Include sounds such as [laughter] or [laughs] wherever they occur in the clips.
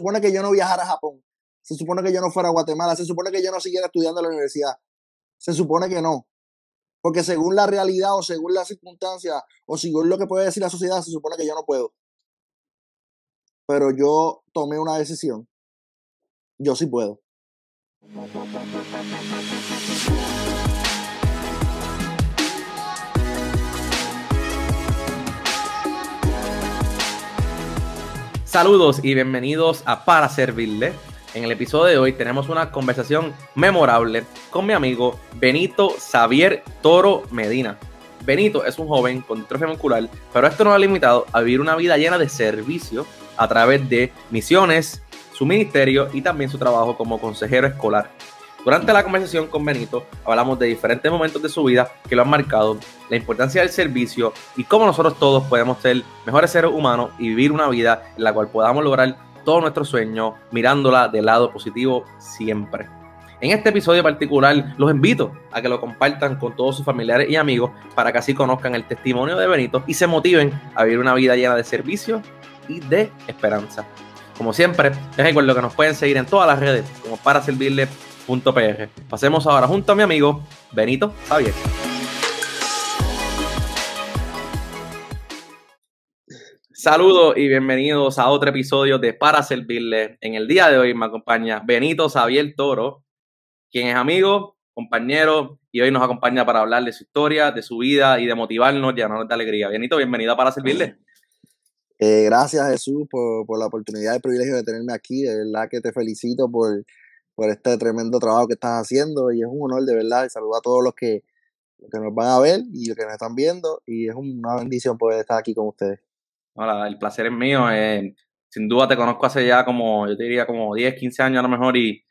supone que yo no viajara a Japón, se supone que yo no fuera a Guatemala, se supone que yo no siguiera estudiando en la universidad, se supone que no. Porque según la realidad o según las circunstancias o según lo que puede decir la sociedad, se supone que yo no puedo. Pero yo tomé una decisión. Yo sí puedo. Saludos y bienvenidos a Para Servirle. En el episodio de hoy tenemos una conversación memorable con mi amigo Benito Xavier Toro Medina. Benito es un joven con distrofia muscular, pero esto nos ha limitado a vivir una vida llena de servicio a través de misiones, su ministerio y también su trabajo como consejero escolar. Durante la conversación con Benito hablamos de diferentes momentos de su vida que lo han marcado, la importancia del servicio y cómo nosotros todos podemos ser mejores seres humanos y vivir una vida en la cual podamos lograr todos nuestros sueños mirándola del lado positivo siempre. En este episodio particular los invito a que lo compartan con todos sus familiares y amigos para que así conozcan el testimonio de Benito y se motiven a vivir una vida llena de servicio y de esperanza. Como siempre, les recuerdo que nos pueden seguir en todas las redes como para servirles Pasemos ahora junto a mi amigo Benito Javier. Saludos y bienvenidos a otro episodio de Para Servirle. En el día de hoy me acompaña Benito Xavier Toro, quien es amigo, compañero y hoy nos acompaña para hablar de su historia, de su vida y de motivarnos y llenarnos de alegría. Benito, bienvenido a Para Servirle. Eh, gracias Jesús por, la oportunidad y el privilegio de tenerme aquí. De verdad que te felicito por por este tremendo trabajo que estás haciendo y es un honor de verdad y saludo a todos los que, que nos van a ver y los que nos están viendo y es una bendición poder estar aquí con ustedes. Hola, el placer es mío. Eh, sin duda te conozco hace ya como, yo te diría como 10, 15 años a lo mejor y,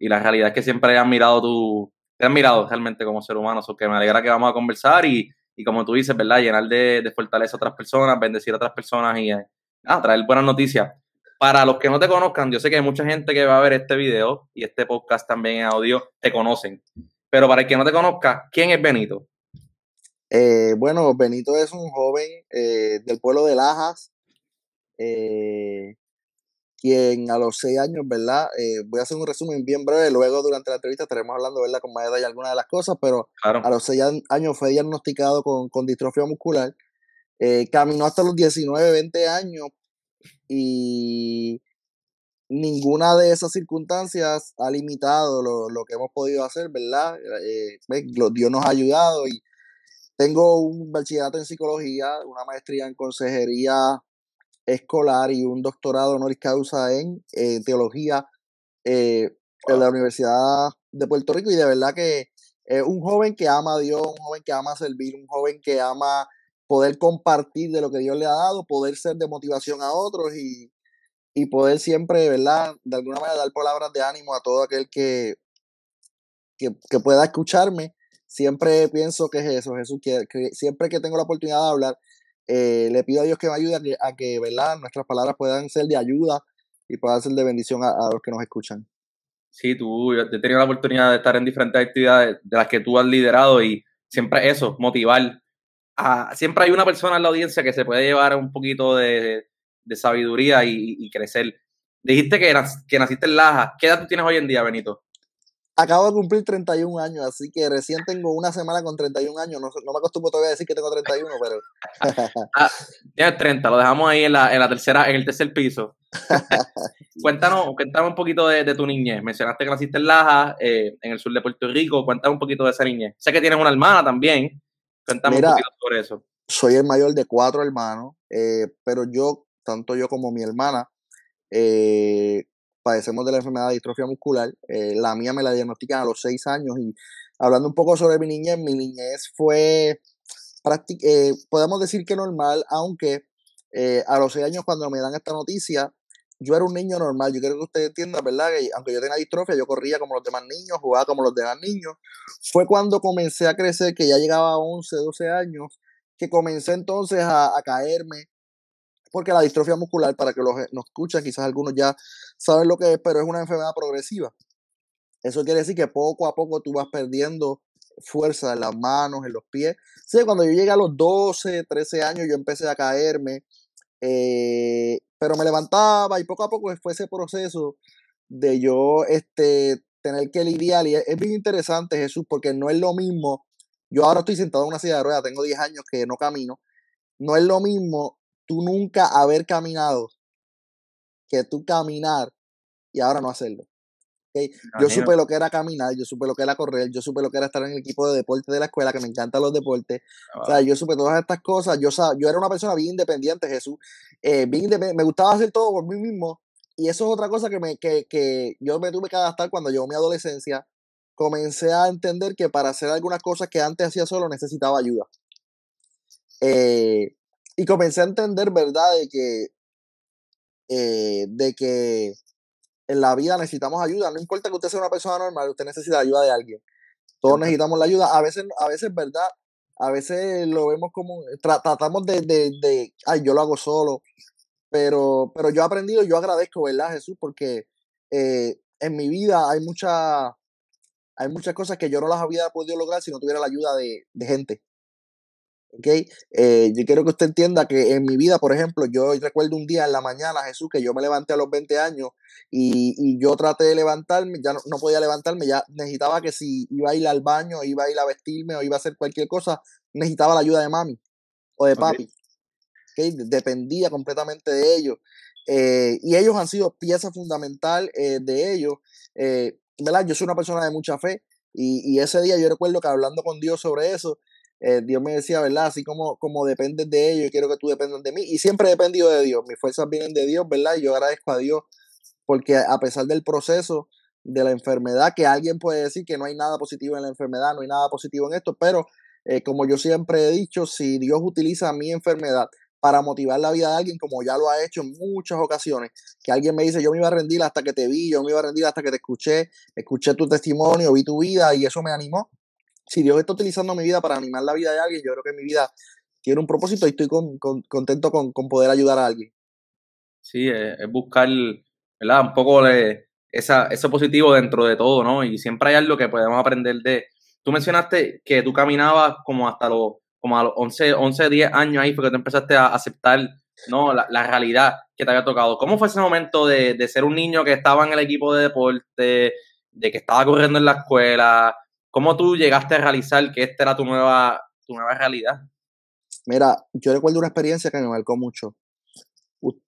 la realidad es que siempre he admirado tu, te he admirado realmente como ser humano, eso que me alegra que vamos a conversar y, como tú dices, ¿verdad? Llenar de, fortaleza a otras personas, bendecir a otras personas y eh, traer buenas noticias. Para los que no te conozcan, yo sé que hay mucha gente que va a ver este video y este podcast también en audio, te conocen. Pero para el que no te conozca, ¿quién es Benito? Eh, bueno, Benito es un joven eh, del pueblo de Lajas, eh, quien a los seis años, ¿verdad? voy a hacer un resumen bien breve, luego durante la entrevista estaremos hablando, ¿verdad? Con más y algunas de las cosas, pero a los seis años fue diagnosticado con, con distrofia muscular. caminó hasta los 19, 20 años y ninguna de esas circunstancias ha limitado lo, que hemos podido hacer, ¿verdad? Eh, Dios nos ha ayudado y tengo un bachillerato en psicología, una maestría en consejería escolar y un doctorado honoris causa en eh, teología eh, en la Universidad de Puerto Rico y de verdad que es un joven que ama a Dios, un joven que ama servir, un joven que ama poder compartir de lo que Dios le ha dado, poder ser de motivación a otros y, y poder siempre, ¿verdad? De alguna manera dar palabras de ánimo a todo aquel que, que, pueda escucharme. Siempre pienso que es eso, Jesús, siempre que tengo la oportunidad de hablar, eh, le pido a Dios que me ayude a que, ¿verdad? Nuestras palabras puedan ser de ayuda y puedan ser de bendición a, a los que nos escuchan. Sí, tú, yo he tenido la oportunidad de estar en diferentes actividades de las que tú has liderado y siempre eso, motivar siempre hay una persona en la audiencia que se puede llevar un poquito de, sabiduría y, crecer. Dijiste que, que naciste en Laja. ¿Qué edad tú tienes hoy en día, Benito? Acabo de cumplir 31 años, así que recién tengo una semana con 31 años. No, no me acostumbro todavía a decir que tengo 31, pero. tienes [laughs] ah, 30, lo dejamos ahí en, la, en la tercera, en el tercer piso. [laughs] cuéntanos, cuéntanos un poquito de, tu niñez. Mencionaste que naciste en Laja, eh, en el sur de Puerto Rico. Cuéntanos un poquito de esa niñez. Sé que tienes una hermana también. Mira, Soy el mayor de cuatro hermanos, eh, pero yo, tanto yo como mi hermana, eh, padecemos de la enfermedad de distrofia muscular. Eh, la mía me la diagnostican a los seis años y hablando un poco sobre mi niñez, mi niñez fue, podemos decir que normal, aunque a los seis años cuando me dan esta noticia, yo era un niño normal. Yo creo que ustedes entiendan, ¿verdad? Que aunque yo tenga distrofia, yo corría como los demás niños, jugaba como los demás niños. Fue cuando comencé a crecer, que ya llegaba a 11, 12 años, que comencé entonces a, caerme. Porque la distrofia muscular, para que los eh, nos quizás algunos ya saben lo que es, pero es una enfermedad progresiva. Eso quiere decir que poco a poco tú vas perdiendo fuerza en las manos, en los pies. Sí, cuando yo llegué a los 12, 13 años, yo empecé a caerme. Eh, pero me levantaba y poco a poco fue ese proceso de yo este, tener que lidiar. Y es, bien interesante, Jesús, porque no es lo mismo. Yo ahora estoy sentado en una silla de ruedas, tengo 10 años que no camino. No es lo mismo tú nunca haber caminado que tú caminar y ahora no hacerlo. Yo supe lo que era caminar, yo supe lo que era correr, yo supe lo que era estar en el equipo de deporte de la escuela, que me encantan los deportes. Ah. yo supe todas estas cosas. Yo, yo era una persona bien independiente, Jesús. Eh, bien Me gustaba hacer todo por mí mismo. Y eso es otra cosa que, me, que, que yo me tuve que adaptar cuando llegó mi adolescencia. Comencé a entender que para hacer algunas cosas que antes hacía solo necesitaba ayuda. Eh, y comencé a entender, ¿verdad?, de que, eh, de que en la vida necesitamos ayuda. No importa que usted sea una persona normal, usted necesita ayuda de alguien. Todos necesitamos la ayuda. A veces, a veces, ¿verdad? A veces lo vemos como, tratamos de, ay, yo lo hago solo. Pero, pero yo he aprendido, yo agradezco, ¿verdad, Jesús? Porque eh, en mi vida hay mucha, hay muchas cosas que yo no las había podido lograr si no tuviera la ayuda de gente. Okay. Eh, yo quiero que usted entienda que en mi vida, por ejemplo, yo recuerdo un día en la mañana, Jesús, que yo me levanté a los 20 años y, yo traté de levantarme, ya no, podía levantarme, ya necesitaba que si iba a ir al baño, iba a ir a vestirme o iba a hacer cualquier cosa, necesitaba la ayuda de mami o de papi. Dependía completamente de ellos. Eh, y ellos han sido pieza fundamental eh, de ellos. ¿verdad? Yo soy una persona de mucha fe y, y ese día yo recuerdo que hablando con Dios sobre eso, eh, Dios me decía, ¿verdad? Así como, como dependes de ellos, quiero que tú dependas de mí. Y siempre he dependido de Dios. Mis fuerzas vienen de Dios, ¿verdad? Y yo agradezco a Dios porque a pesar del proceso de la enfermedad, que alguien puede decir que no hay nada positivo en la enfermedad, no hay nada positivo en esto, pero eh, como yo siempre he dicho, si Dios utiliza mi enfermedad para motivar la vida de alguien, como ya lo ha hecho en muchas ocasiones, que alguien me dice, yo me iba a rendir hasta que te vi, yo me iba a rendir hasta que te escuché, escuché tu testimonio, vi tu vida y eso me animó, si Dios está utilizando mi vida para animar la vida de alguien, yo creo que mi vida tiene un propósito y estoy contento con, poder ayudar a alguien. Sí, es, buscar, ¿verdad? Un poco eso positivo dentro de todo, ¿no? Y siempre hay algo que podemos aprender de... Tú mencionaste que tú caminabas como hasta los, como a los 11, 11, 10 años ahí, porque tú empezaste a aceptar, ¿no? La, la realidad que te había tocado. ¿Cómo fue ese momento de, de ser un niño que estaba en el equipo de deporte, de que estaba corriendo en la escuela, ¿Cómo tú llegaste a realizar que esta era tu nueva, tu nueva realidad? Mira, yo recuerdo una experiencia que me marcó mucho.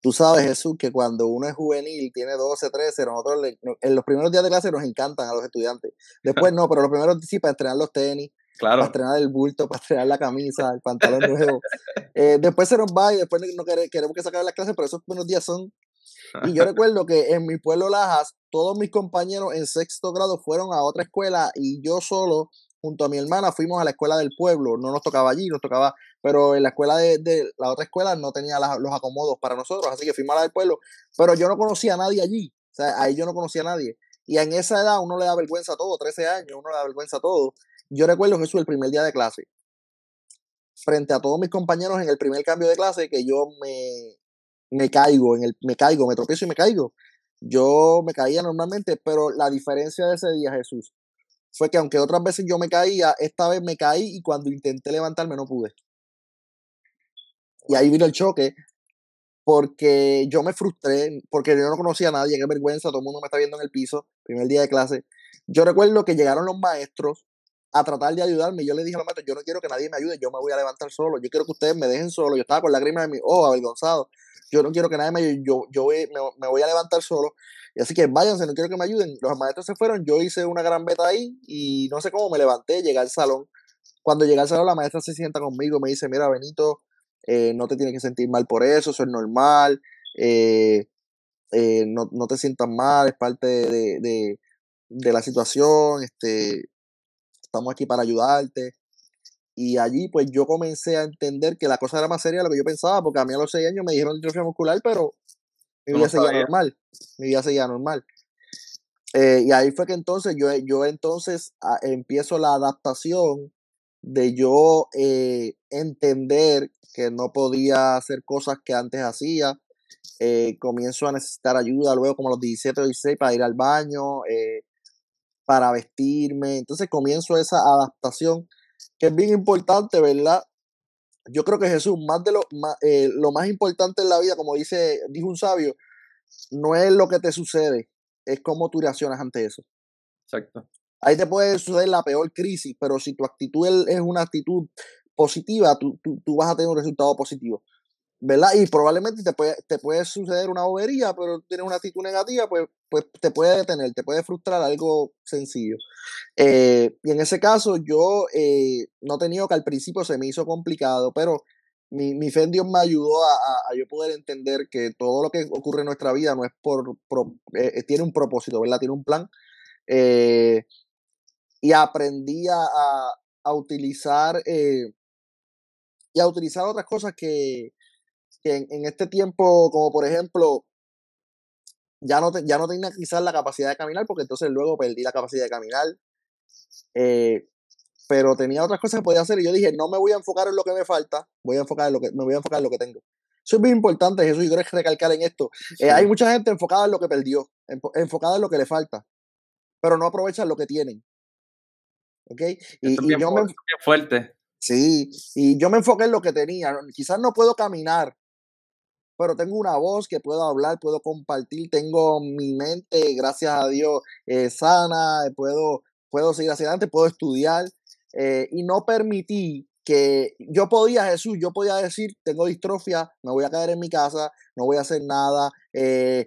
Tú sabes, Jesús, que cuando uno es juvenil, tiene 12, 13, nosotros en los primeros días de clase nos encantan a los estudiantes. Después [laughs] no, pero los primeros sí para entrenar los tenis, claro. para entrenar el bulto, para entrenar la camisa, el pantalón nuevo. Eh, después se nos va y después no queremos que sacar las clases, pero esos primeros días son y yo recuerdo que en mi pueblo Lajas, todos mis compañeros en sexto grado fueron a otra escuela y yo solo, junto a mi hermana, fuimos a la escuela del pueblo. No nos tocaba allí, nos tocaba, pero en la escuela de, la otra escuela no tenía los acomodos para nosotros, así que fuimos a la del pueblo. Pero yo no conocía a nadie allí, o sea, ahí yo no conocía a nadie. Y en esa edad uno le da vergüenza a todo, 13 años, uno le da vergüenza a todo. Yo recuerdo que eso el primer día de clase. Frente a todos mis compañeros en el primer cambio de clase, que yo me me caigo, en el, me caigo, me tropiezo y me caigo. Yo me caía normalmente, pero la diferencia de ese día, Jesús, fue que aunque otras veces yo me caía, esta vez me caí y cuando intenté levantarme no pude. Y ahí vino el choque, porque yo me frustré, porque yo no conocía a nadie, qué vergüenza, todo el mundo me está viendo en el piso, primer día de clase. Yo recuerdo que llegaron los maestros a tratar de ayudarme. Yo le dije a los maestros, yo no quiero que nadie me ayude, yo me voy a levantar solo, yo quiero que ustedes me dejen solo. Yo estaba con lágrimas en mi oh avergonzado. Yo no quiero que nadie me ayude. Yo, me, voy a levantar solo. así que váyanse, no quiero que me ayuden. Los maestros se fueron. Yo hice una gran beta ahí y no sé cómo me levanté. Llegué al salón. Cuando llegué al salón, la maestra se sienta conmigo. Me dice: Mira, Benito, eh, no te tienes que sentir mal por eso. Eso es normal. Eh, eh, no, te sientas mal. Es parte de, de la situación. Este, estamos aquí para ayudarte. Y allí pues yo comencé a entender que la cosa era más seria de lo que yo pensaba, porque a mí a los seis años me dijeron distrofia muscular, pero mi vida seguía normal, mi vida seguía normal. Eh, y ahí fue que entonces yo, yo entonces ah, empiezo la adaptación de yo eh, entender que no podía hacer cosas que antes hacía. Eh, comienzo a necesitar ayuda luego como a los 17 o 16 para ir al baño, para vestirme. Entonces comienzo esa adaptación que es bien importante, ¿verdad? Yo creo que Jesús, más de lo más, eh, lo más importante en la vida, como dice, dijo un sabio, no es lo que te sucede, es cómo tú reaccionas ante eso. Exacto. Ahí te puede suceder la peor crisis, pero si tu actitud es una actitud positiva, tú vas a tener un resultado positivo. ¿verdad? Y probablemente te puede, te puede suceder una bobería, pero tienes una actitud negativa, pues, pues te puede detener, te puede frustrar algo sencillo. Eh, y en ese caso yo eh, no he tenido que al principio se me hizo complicado, pero mi, mi fe en Dios me ayudó a, yo poder entender que todo lo que ocurre en nuestra vida no es por, eh, tiene un propósito, ¿verdad? Tiene un plan. y aprendí a utilizar y a utilizar otras cosas que, que en, este tiempo, como por ejemplo, ya no, ya no tenía quizás la capacidad de caminar, porque entonces luego perdí la capacidad de caminar. Eh, pero tenía otras cosas que podía hacer y yo dije, no me voy a enfocar en lo que me falta, voy a enfocar en lo que, me voy a enfocar en lo que tengo. Eso es muy importante, Jesús, y quiero recalcar en esto. Eh, hay mucha gente enfocada en lo que perdió, enfocada en lo que le falta, pero no aprovecha lo que tienen. ¿Ok? Y, yo me... Fuerte. Sí, y yo me enfoqué en lo que tenía. Quizás no puedo caminar, pero tengo una voz que puedo hablar, puedo compartir, tengo mi mente, gracias a Dios, eh, sana, puedo, puedo seguir hacia adelante, puedo estudiar. Eh, y no permití que yo podía, Jesús, yo podía decir, tengo distrofia, me voy a caer en mi casa, no voy a hacer nada, eh,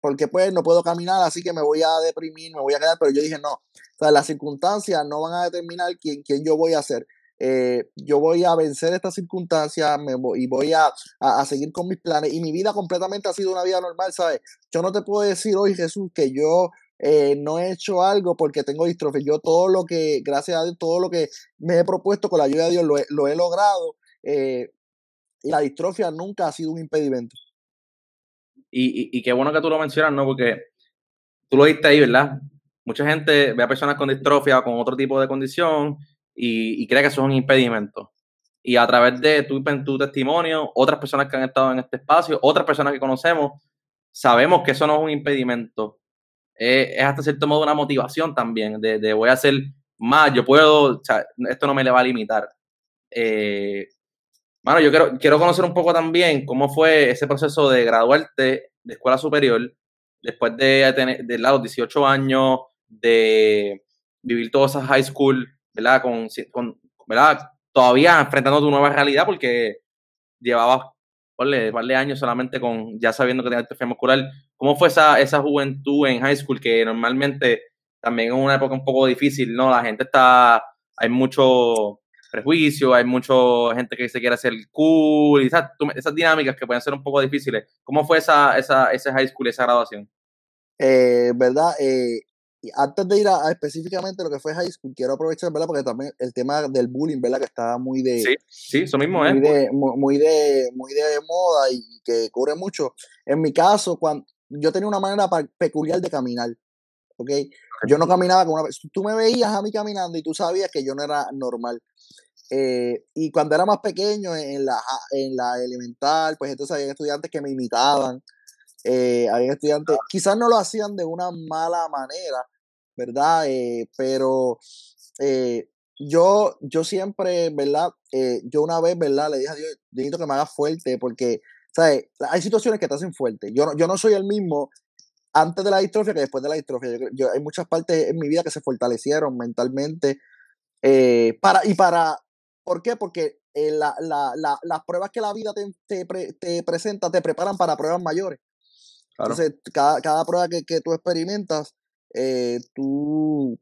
porque pues no puedo caminar, así que me voy a deprimir, me voy a quedar, pero yo dije, no, las circunstancias no van a determinar quién, quién yo voy a ser. Eh, yo voy a vencer estas circunstancias y voy a, a, seguir con mis planes. Y mi vida completamente ha sido una vida normal, ¿sabes? Yo no te puedo decir hoy, Jesús, que yo eh, no he hecho algo porque tengo distrofia. Yo todo lo que, gracias a Dios, todo lo que me he propuesto con la ayuda de Dios lo he, logrado. Eh, y la distrofia nunca ha sido un impedimento. Y, y, qué bueno que tú lo mencionas, ¿no? Porque tú lo diste ahí, ¿verdad? Mucha gente ve a personas con distrofia o con otro tipo de condición y, y cree que eso es un impedimento. Y a través de tu, testimonio, otras personas que han estado en este espacio, otras personas que conocemos, sabemos que eso no es un impedimento. Eh, es hasta cierto modo una motivación también, de, voy a hacer más, yo puedo, esto no me le va a limitar. bueno, eh, yo quiero, quiero conocer un poco también cómo fue ese proceso de graduarte de escuela superior después de tener de, los 18 años, de vivir todas esas high school ¿verdad? Con, ¿verdad? Todavía enfrentando tu nueva realidad porque llevabas un par de años solamente con ya sabiendo que tenías atrofia muscular. ¿Cómo fue esa, esa juventud en high school que normalmente también es una época un poco difícil, ¿no? La gente está, hay mucho prejuicio, hay mucha gente que se quiere hacer cool, esas, dinámicas que pueden ser un poco difíciles. ¿Cómo fue esa, esa, ese high school, esa graduación? Eh, ¿Verdad? Eh, y antes de ir a, específicamente lo que fue high school, quiero aprovechar, ¿verdad? Porque también el tema del bullying, ¿verdad? Que está muy de... Sí, sí, eso mismo muy De, muy, de, muy de moda y que cubre mucho. En mi caso, yo tenía una manera peculiar de caminar, ¿ok? Yo no caminaba como una... Tú me veías a mí caminando y tú sabías que yo no era normal. Eh, y cuando era más pequeño, en la, en la elemental, pues entonces había estudiantes que me imitaban. Eh, había estudiantes, quizás no lo hacían de una mala manera, ¿verdad? Eh, pero eh, yo, yo siempre, ¿verdad? Eh, yo una vez, ¿verdad? Le dije a Dios, necesito que me haga fuerte porque, ¿sabes? Hay situaciones que te hacen fuerte. Yo no, yo no soy el mismo antes de la distrofia que después de la distrofia. hay muchas partes en mi vida que se fortalecieron mentalmente. para, y para, ¿por qué? Porque la, la, las pruebas que la vida te, te, presenta te preparan para pruebas mayores. Entonces, cada, cada prueba que, que, tú experimentas eh, tú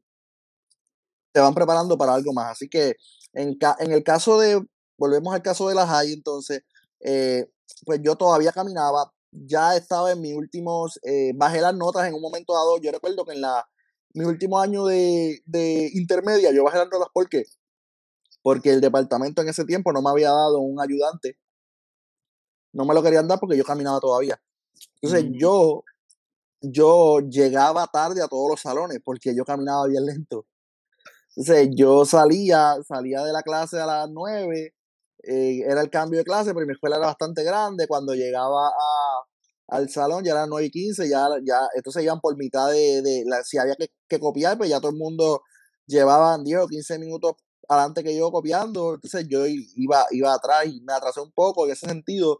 te van preparando para algo más. Así que en, el caso de, volvemos al caso de la high, entonces, eh, pues yo todavía caminaba, ya estaba en mis últimos, eh, bajé las notas en un momento dado, yo recuerdo que en la, mi último año de, intermedia yo bajé las notas porque, porque el departamento en ese tiempo no me había dado un ayudante, no me lo querían dar porque yo caminaba todavía. Entonces mm. yo yo llegaba tarde a todos los salones porque yo caminaba bien lento. Entonces, yo salía, salía de la clase a las 9, eh, era el cambio de clase, pero mi escuela era bastante grande. Cuando llegaba al salón, ya eran 9 y 15, ya, ya, entonces iban por mitad de, la, si había que, copiar, pues ya todo el mundo llevaban 10 o 15 minutos adelante que yo copiando. Entonces, yo iba, iba atrás y me atrasé un poco en ese sentido.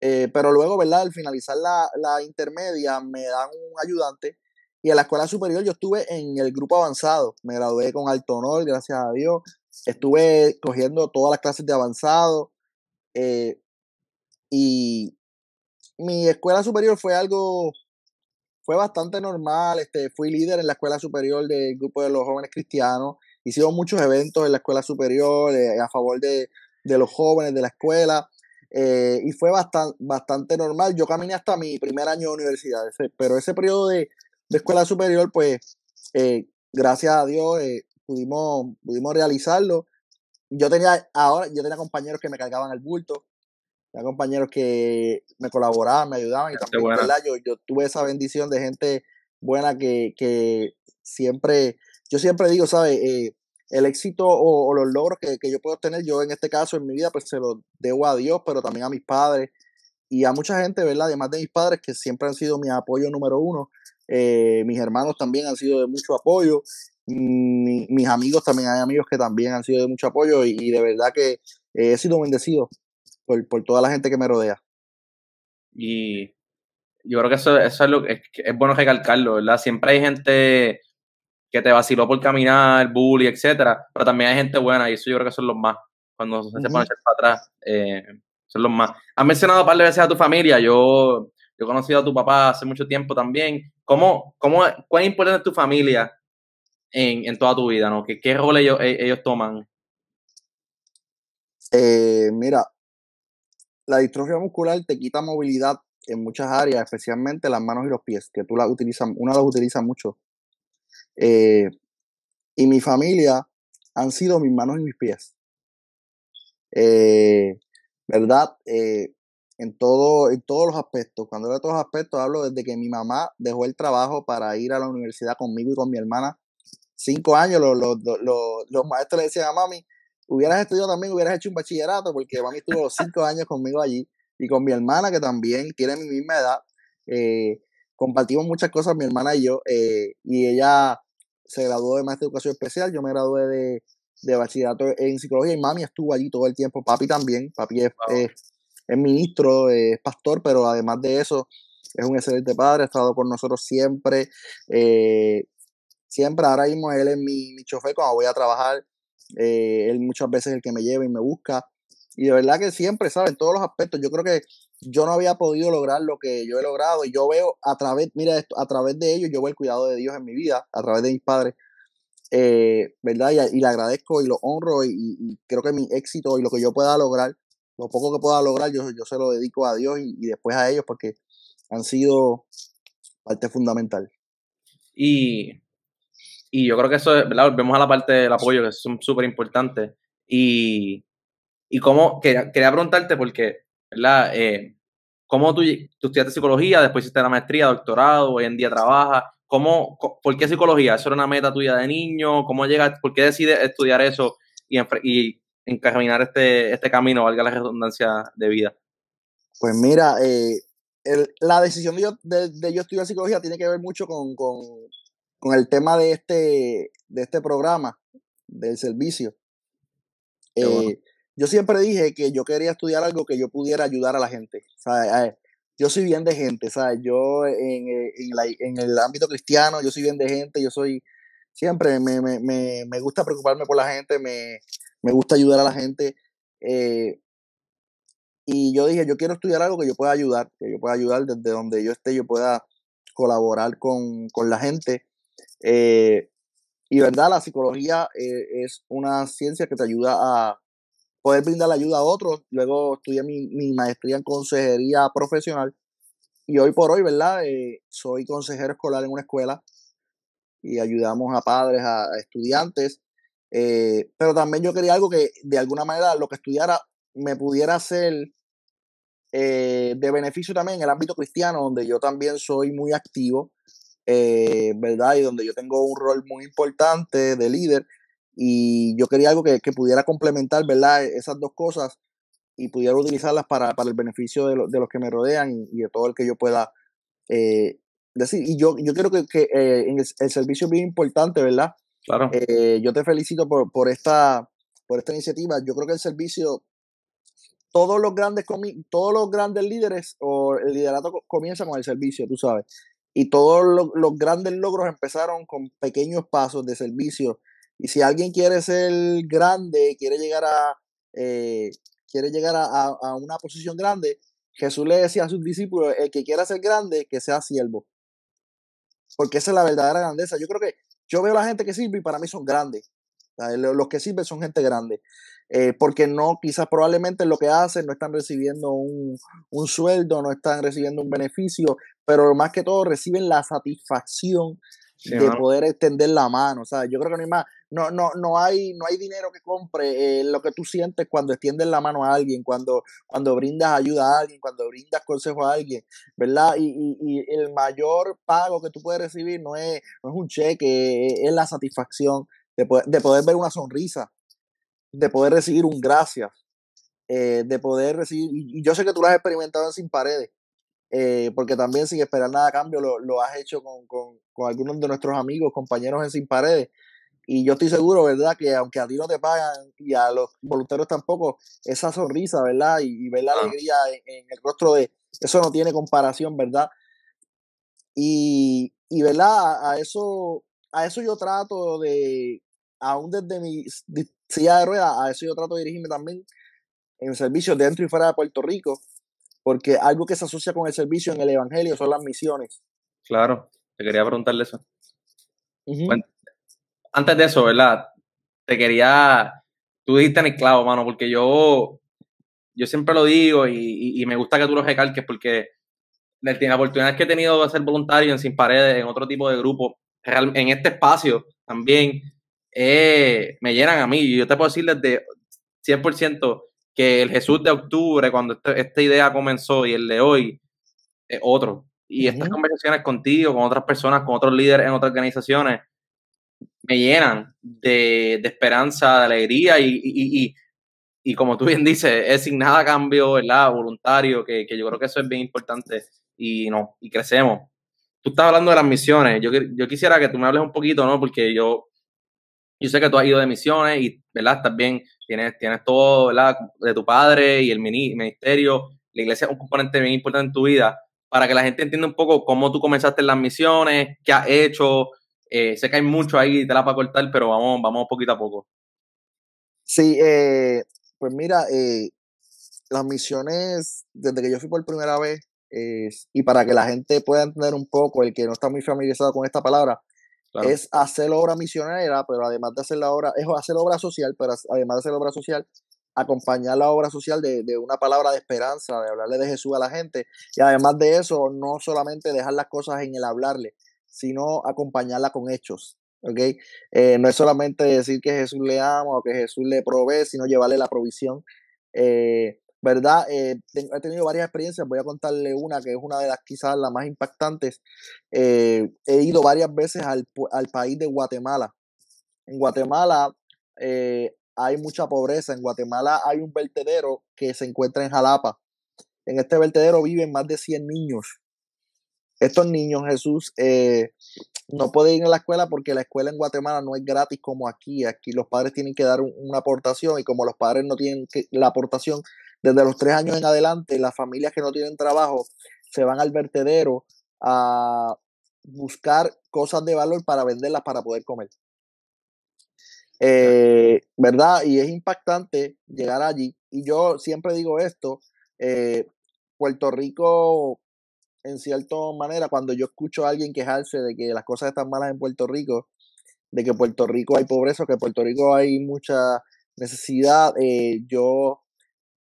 Eh, pero luego, ¿verdad? Al finalizar la, intermedia, me dan un ayudante. Y en la escuela superior yo estuve en el grupo avanzado. Me gradué con alto honor, gracias a Dios. Estuve cogiendo todas las clases de avanzado. Eh, y mi escuela superior fue algo, fue bastante normal. Este, fui líder en la escuela superior del grupo de los jóvenes cristianos. Hicimos muchos eventos en la escuela superior eh, a favor de los jóvenes de la escuela eh, y fue bastante normal. Yo caminé hasta mi primer año de universidad, pero ese periodo de, escuela superior, pues, eh, gracias a Dios, eh, pudimos, pudimos realizarlo. Yo tenía, ahora, yo tenía compañeros que me cargaban el bulto, compañeros que me colaboraban, me ayudaban, y también, yo, yo, tuve esa bendición de gente buena que, que siempre, yo siempre digo, ¿sabes? el éxito o, los logros que, yo puedo tener, yo en este caso en mi vida, pues se los debo a Dios, pero también a mis padres y a mucha gente, ¿verdad? Además de mis padres, que siempre han sido mi apoyo número uno, eh, mis hermanos también han sido de mucho apoyo, mis amigos también, hay amigos que también han sido de mucho apoyo y, de verdad que eh, he sido bendecido por, toda la gente que me rodea. Y yo creo que eso, es lo es, es, bueno recalcarlo, ¿verdad? Siempre hay gente que te vaciló por caminar, bullying etcétera, pero también hay gente buena y eso yo creo que son los más, cuando se, ponen para atrás, eh, son los más. Has mencionado un par de veces a tu familia, yo, yo he conocido a tu papá hace mucho tiempo también, ¿cómo, cómo cuán importante es tu familia en, toda tu vida, ¿no? ¿Qué, qué rol ellos, e, toman? Eh, mira, la distrofia muscular te quita movilidad en muchas áreas, especialmente las manos y los pies, que tú las utilizas, una las utiliza mucho eh, y mi familia han sido mis manos y mis pies. Eh, ¿Verdad? Eh, en, todo, en todos los aspectos. Cuando hablo de todos los aspectos, hablo desde que mi mamá dejó el trabajo para ir a la universidad conmigo y con mi hermana. Cinco años, los, maestros le decían a mami, hubieras estudiado también, hubieras hecho un bachillerato, porque mami estuvo cinco años conmigo allí y con mi hermana, que también tiene mi misma edad. compartimos muchas cosas, mi hermana y yo, y ella se graduó de maestra de educación especial, yo me gradué de, de bachillerato en psicología y mami estuvo allí todo el tiempo, papi también, papi es, ministro, es pastor, pero además de eso es un excelente padre, ha estado con nosotros siempre, eh, siempre, ahora mismo él es mi, chofer cuando voy a trabajar, eh, él muchas veces es el que me lleva y me busca, y de verdad que siempre, ¿sabes? todos los aspectos, yo creo que yo no había podido lograr lo que yo he logrado. Y yo veo a través, mira esto, a través de ellos, yo veo el cuidado de Dios en mi vida, a través de mis padres. Eh, ¿Verdad? Y, le agradezco y lo honro y, creo que mi éxito y lo que yo pueda lograr, lo poco que pueda lograr, yo, yo se lo dedico a Dios y, después a ellos porque han sido parte fundamental. Y, y yo creo que eso, ¿verdad? Volvemos a la parte del apoyo, que es súper importante. Y, y cómo, quería, quería preguntarte porque ¿verdad? Eh, ¿Cómo tú, estudiaste psicología, después hiciste la maestría, doctorado, hoy en día trabajas? ¿Cómo, ¿Por qué psicología? ¿Eso era una meta tuya de niño? ¿Cómo llegas? ¿Por qué decides estudiar eso y, y encaminar este, este camino, valga la redundancia de vida? Pues mira, eh, la decisión de yo, de, yo, estudiar psicología tiene que ver mucho con, con, el tema de este, de este programa, del servicio yo siempre dije que yo quería estudiar algo que yo pudiera ayudar a la gente. Yo soy bien de gente, ¿sabes? Yo eh, en, el ámbito cristiano, yo soy bien de gente, yo soy, siempre me, gusta preocuparme por la gente, me, gusta ayudar a la gente. Eh, y yo dije, yo quiero estudiar algo que yo pueda ayudar, que yo pueda ayudar desde donde yo esté, yo pueda colaborar con, la gente. Eh, y verdad, la psicología es una ciencia que te ayuda a, poder brindar ayuda a otros. Luego estudié mi, mi maestría en consejería profesional y hoy por hoy, ¿verdad? Eh, soy consejero escolar en una escuela y ayudamos a padres, a, estudiantes. Eh, pero también yo quería algo que de alguna manera lo que estudiara me pudiera ser eh, de beneficio también en el ámbito cristiano, donde yo también soy muy activo, ¿verdad? Y donde yo tengo un rol muy importante de líder. Y yo quería algo que, que pudiera complementar, ¿verdad? Esas dos cosas y pudiera utilizarlas para, para el beneficio de, los que me rodean y, de todo el que yo pueda eh, decir. Y yo, yo creo que, que eh, el, servicio es bien importante, ¿verdad? Claro. Eh, yo te felicito por, por, esta, por esta iniciativa. Yo creo que el servicio, todos los grandes, todos los grandes líderes o el liderato comienza con el servicio, tú sabes. Y todos los grandes logros empezaron con pequeños pasos de servicio y si alguien quiere ser grande, quiere llegar a, eh, quiere llegar a, una posición grande, Jesús le decía a sus discípulos, el que quiera ser grande, que sea siervo. Porque esa es la verdadera grandeza. Yo creo que yo veo la gente que sirve y para mí son grandes. los que sirven son gente grande. Eh, porque no, quizás probablemente lo que hacen no están recibiendo un, un sueldo, no están recibiendo un beneficio, pero más que todo reciben la satisfacción de poder extender la mano. O sea, yo creo que no hay más, no, no, no hay, no hay dinero que compre eh, lo que tú sientes cuando extiendes la mano a alguien, cuando, cuando brindas ayuda a alguien, cuando brindas consejo a alguien, ¿verdad? Y, el mayor pago que tú puedes recibir no es, un cheque, es, la satisfacción de poder, de poder ver una sonrisa, de poder recibir un gracias. Eh, de poder recibir, y, yo sé que tú lo has experimentado en Sin Paredes, eh, porque también sin esperar nada a cambio lo, has hecho con, algunos de nuestros amigos, compañeros en Sin Paredes. Y yo estoy seguro, ¿verdad? Que aunque a ti no te pagan y a los voluntarios tampoco, esa sonrisa, ¿verdad? Y, ver la alegría en, el rostro de... Eso no tiene comparación, ¿verdad? Y, ¿verdad? A, eso, a eso yo trato de, aún desde mi silla de ruedas, a eso yo trato de dirigirme también en servicios dentro y fuera de Puerto Rico porque algo que se asocia con el servicio en el Evangelio son las misiones. Claro, te quería preguntarle eso. antes de eso, ¿verdad? Te quería, tú dijiste en el clavo, mano, porque yo, yo siempre lo digo y, me gusta que tú lo recalques porque la, oportunidades oportunidad que he tenido de ser voluntario en Sin Paredes, en otro tipo de grupo, en este espacio también, eh, me llenan a mí. Y Yo te puedo decir desde 100% el Jesús de octubre, cuando este, esta idea comenzó y el de hoy, es otro. Y estas conversaciones contigo, con otras personas, con otros líderes en otras organizaciones, me llenan de, esperanza, de alegría y, como tú bien dices, es sin nada cambio, ¿verdad? Voluntario, que, yo creo que eso es bien importante y, no, y crecemos. Tú estás hablando de las misiones, yo, yo quisiera que tú me hables un poquito, ¿no? Porque yo, yo sé que tú has ido de misiones y, ¿verdad? Estás bien tienes, todo de tu padre y el ministerio, la iglesia es un componente bien importante en tu vida, para que la gente entienda un poco cómo tú comenzaste las misiones, qué has hecho. Eh, sé que hay mucho ahí, te la para cortar, pero vamos, vamos poquito a poco. Sí, eh, pues mira, eh, las misiones, desde que yo fui por primera vez, y para que la gente pueda entender un poco, el que no está muy familiarizado con esta palabra, es hacer obra misionera, pero además de hacer la obra, es hacer obra social, pero además de hacer obra social, acompañar la obra social de, una palabra de esperanza, de hablarle de Jesús a la gente. Y además de eso, no solamente dejar las cosas en el hablarle, sino acompañarla con hechos. Eh, no es solamente decir que Jesús le ama o que Jesús le provee, sino llevarle la provisión. Eh, ¿verdad? Eh, he tenido varias experiencias, voy a contarle una que es una de las quizás las más impactantes. Eh, he ido varias veces al, país de Guatemala. En Guatemala eh, hay mucha pobreza, en Guatemala hay un vertedero que se encuentra en Jalapa. En este vertedero viven más de 100 niños. Estos niños, Jesús, no pueden ir a la escuela porque la escuela en Guatemala no es gratis como aquí. Aquí los padres tienen que dar una aportación y como los padres no tienen la aportación, desde los tres años en adelante, las familias que no tienen trabajo se van al vertedero a buscar cosas de valor para venderlas para poder comer. Eh, ¿Verdad? Y es impactante llegar allí. Y yo siempre digo esto, eh, Puerto Rico, en cierta manera, cuando yo escucho a alguien quejarse de que las cosas están malas en Puerto Rico, de que Puerto Rico hay pobreza, que Puerto Rico hay mucha necesidad, eh, yo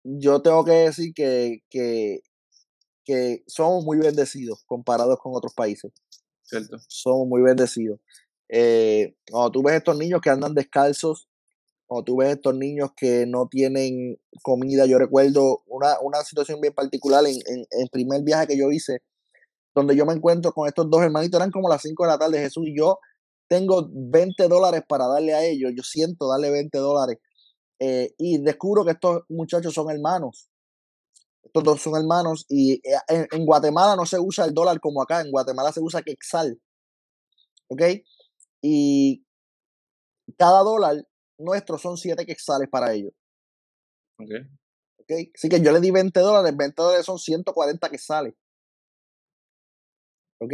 yo tengo que decir que, que, que somos muy bendecidos comparados con otros países. Cierto. Somos muy bendecidos. Eh, cuando tú ves estos niños que andan descalzos, cuando tú ves estos niños que no tienen comida, yo recuerdo una, situación bien particular en, el primer viaje que yo hice, donde yo me encuentro con estos dos hermanitos, eran como las 5 de la tarde, Jesús y yo tengo 20 dólares para darle a ellos, yo siento darle 20 dólares eh, y descubro que estos muchachos son hermanos. Estos dos son hermanos y eh, en, Guatemala no se usa el dólar como acá, en Guatemala se usa quexal. ¿Ok? Y cada dólar nuestro son 7 quexales para ellos. Ok. Así que yo le di 20 dólares, 20 dólares son 140 quexales. ¿Ok?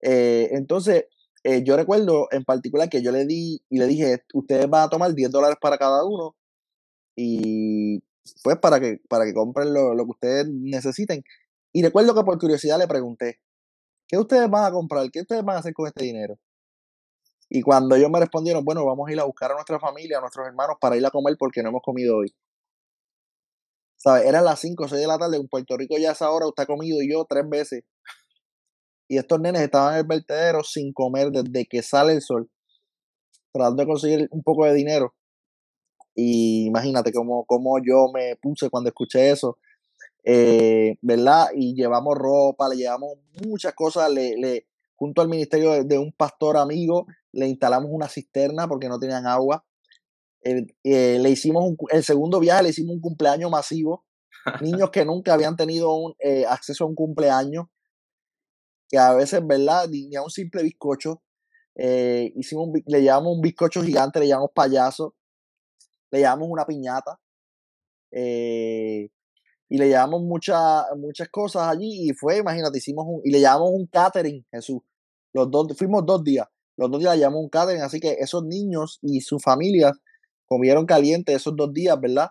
Eh, entonces, yo recuerdo en particular que yo le di y le dije, ustedes van a tomar 10 dólares para cada uno y pues para que, para que compren lo, que ustedes necesiten. Y recuerdo que por curiosidad le pregunté, ¿qué ustedes van a comprar? ¿Qué ustedes van a hacer con este dinero? Y cuando ellos me respondieron, bueno, vamos a ir a buscar a nuestra familia, a nuestros hermanos para ir a comer porque no hemos comido hoy. ¿Sabes? Eran las 5 o 6 de la tarde, en Puerto Rico ya es esa hora usted ha comido y yo tres veces. Y estos nenes estaban en el vertedero sin comer desde que sale el sol, tratando de conseguir un poco de dinero. Y imagínate cómo, cómo yo me puse cuando escuché eso, eh, ¿verdad? Y llevamos ropa, le llevamos muchas cosas, le, junto al ministerio de, un pastor amigo, le instalamos una cisterna porque no tenían agua. El, eh, le hicimos el segundo viaje, le hicimos un cumpleaños masivo. [laughs] Niños que nunca habían tenido un, eh, acceso a un cumpleaños, que a veces, ¿verdad? Ni, a un simple bizcocho. hicimos le llevamos un bizcocho gigante, le llamamos payaso le llamamos una piñata eh, y le llevamos muchas muchas cosas allí y fue, imagínate, hicimos un, y le llamamos un catering, Jesús. Los dos, fuimos dos días, los dos días le llevamos un catering, así que esos niños y sus familias comieron caliente esos dos días, ¿verdad?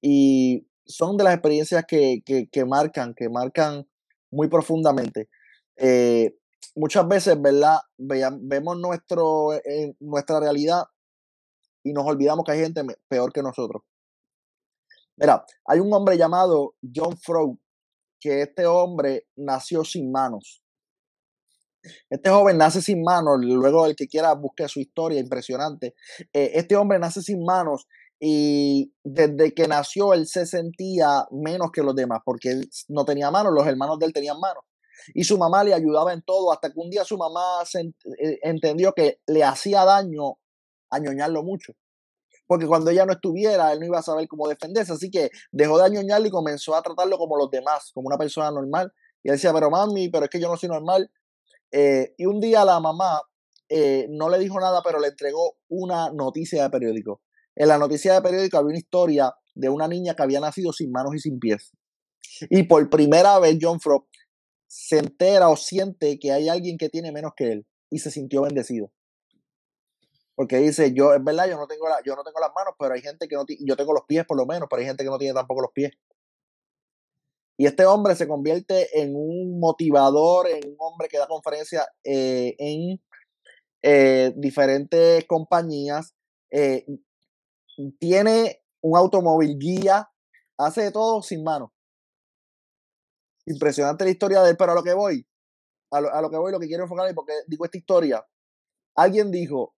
Y son de las experiencias que, marcan, que marcan muy profundamente. Eh, muchas veces, ¿verdad? vemos nuestro, eh, nuestra realidad y nos olvidamos que hay gente peor que nosotros. Mira, hay un hombre llamado John Froud, que este hombre nació sin manos. Este joven nace sin manos, luego el que quiera busque su historia, impresionante. Eh, este hombre nace sin manos y desde que nació él se sentía menos que los demás porque él no tenía manos, los hermanos de él tenían manos. Y su mamá le ayudaba en todo, hasta que un día su mamá eh, entendió que le hacía daño añoñarlo mucho. Porque cuando ella no estuviera, él no iba a saber cómo defenderse. Así que dejó de añoñarlo y comenzó a tratarlo como los demás, como una persona normal. Y él decía, pero mami, pero es que yo no soy normal. Eh, y un día la mamá eh, no le dijo nada, pero le entregó una noticia de periódico. En la noticia de periódico había una historia de una niña que había nacido sin manos y sin pies. Y por primera vez John Frog se entera o siente que hay alguien que tiene menos que él y se sintió bendecido porque dice, yo, es verdad, yo no tengo, yo no tengo las manos, pero hay gente que no tiene, yo tengo los pies por lo menos, pero hay gente que no tiene tampoco los pies. Y este hombre se convierte en un motivador, en un hombre que da conferencias eh, en eh, diferentes compañías, eh, tiene un automóvil guía, hace de todo sin manos. Impresionante la historia de él, pero a lo que voy, a lo, que voy, lo que quiero enfocar porque digo esta historia. Alguien dijo,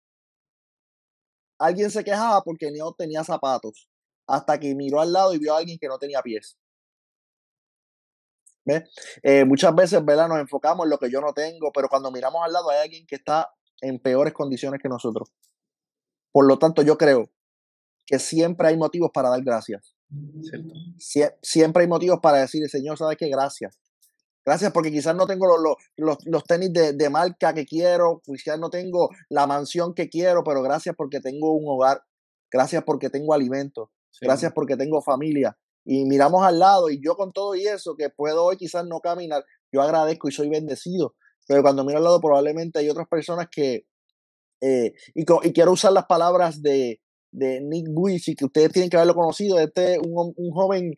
alguien se quejaba porque no tenía zapatos, hasta que miró al lado y vio a alguien que no tenía pies. Eh, muchas veces, ¿verdad? Nos enfocamos en lo que yo no tengo, pero cuando miramos al lado hay alguien que está en peores condiciones que nosotros. Por lo tanto, yo creo que siempre hay motivos para dar gracias. siempre hay motivos para decirle, Señor, ¿sabes qué? Gracias. Gracias porque quizás no tengo los, tenis de, marca que quiero, quizás no tengo la mansión que quiero, pero gracias porque tengo un hogar, gracias porque tengo alimento, gracias porque tengo familia. Y miramos al lado y yo con todo y eso, que puedo hoy quizás no caminar, yo agradezco y soy bendecido. Pero cuando miro al lado probablemente hay otras personas que, eh, y, quiero usar las palabras de, de Nick y que ustedes tienen que haberlo conocido. Este un, un, joven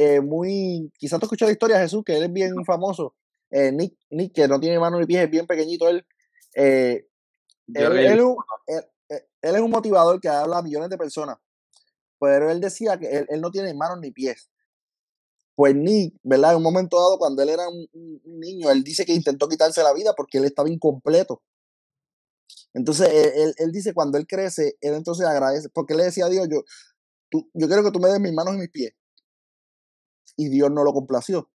eh, muy. Quizás te la historia, de Jesús, que él es bien famoso. Eh, Nick, que no tiene manos ni pies, es bien pequeñito él. Eh, él, es un motivador que habla a millones de personas. Pero él decía que él, no tiene manos ni pies. Pues Nick, ¿verdad? En un momento dado, cuando él era un, niño, él dice que intentó quitarse la vida porque él estaba incompleto. Entonces, e, él, dice, cuando él crece, él entonces agradece, porque él le decía a Dios, yo, yo quiero que tú me des mis manos y mis pies y Dios no lo complació.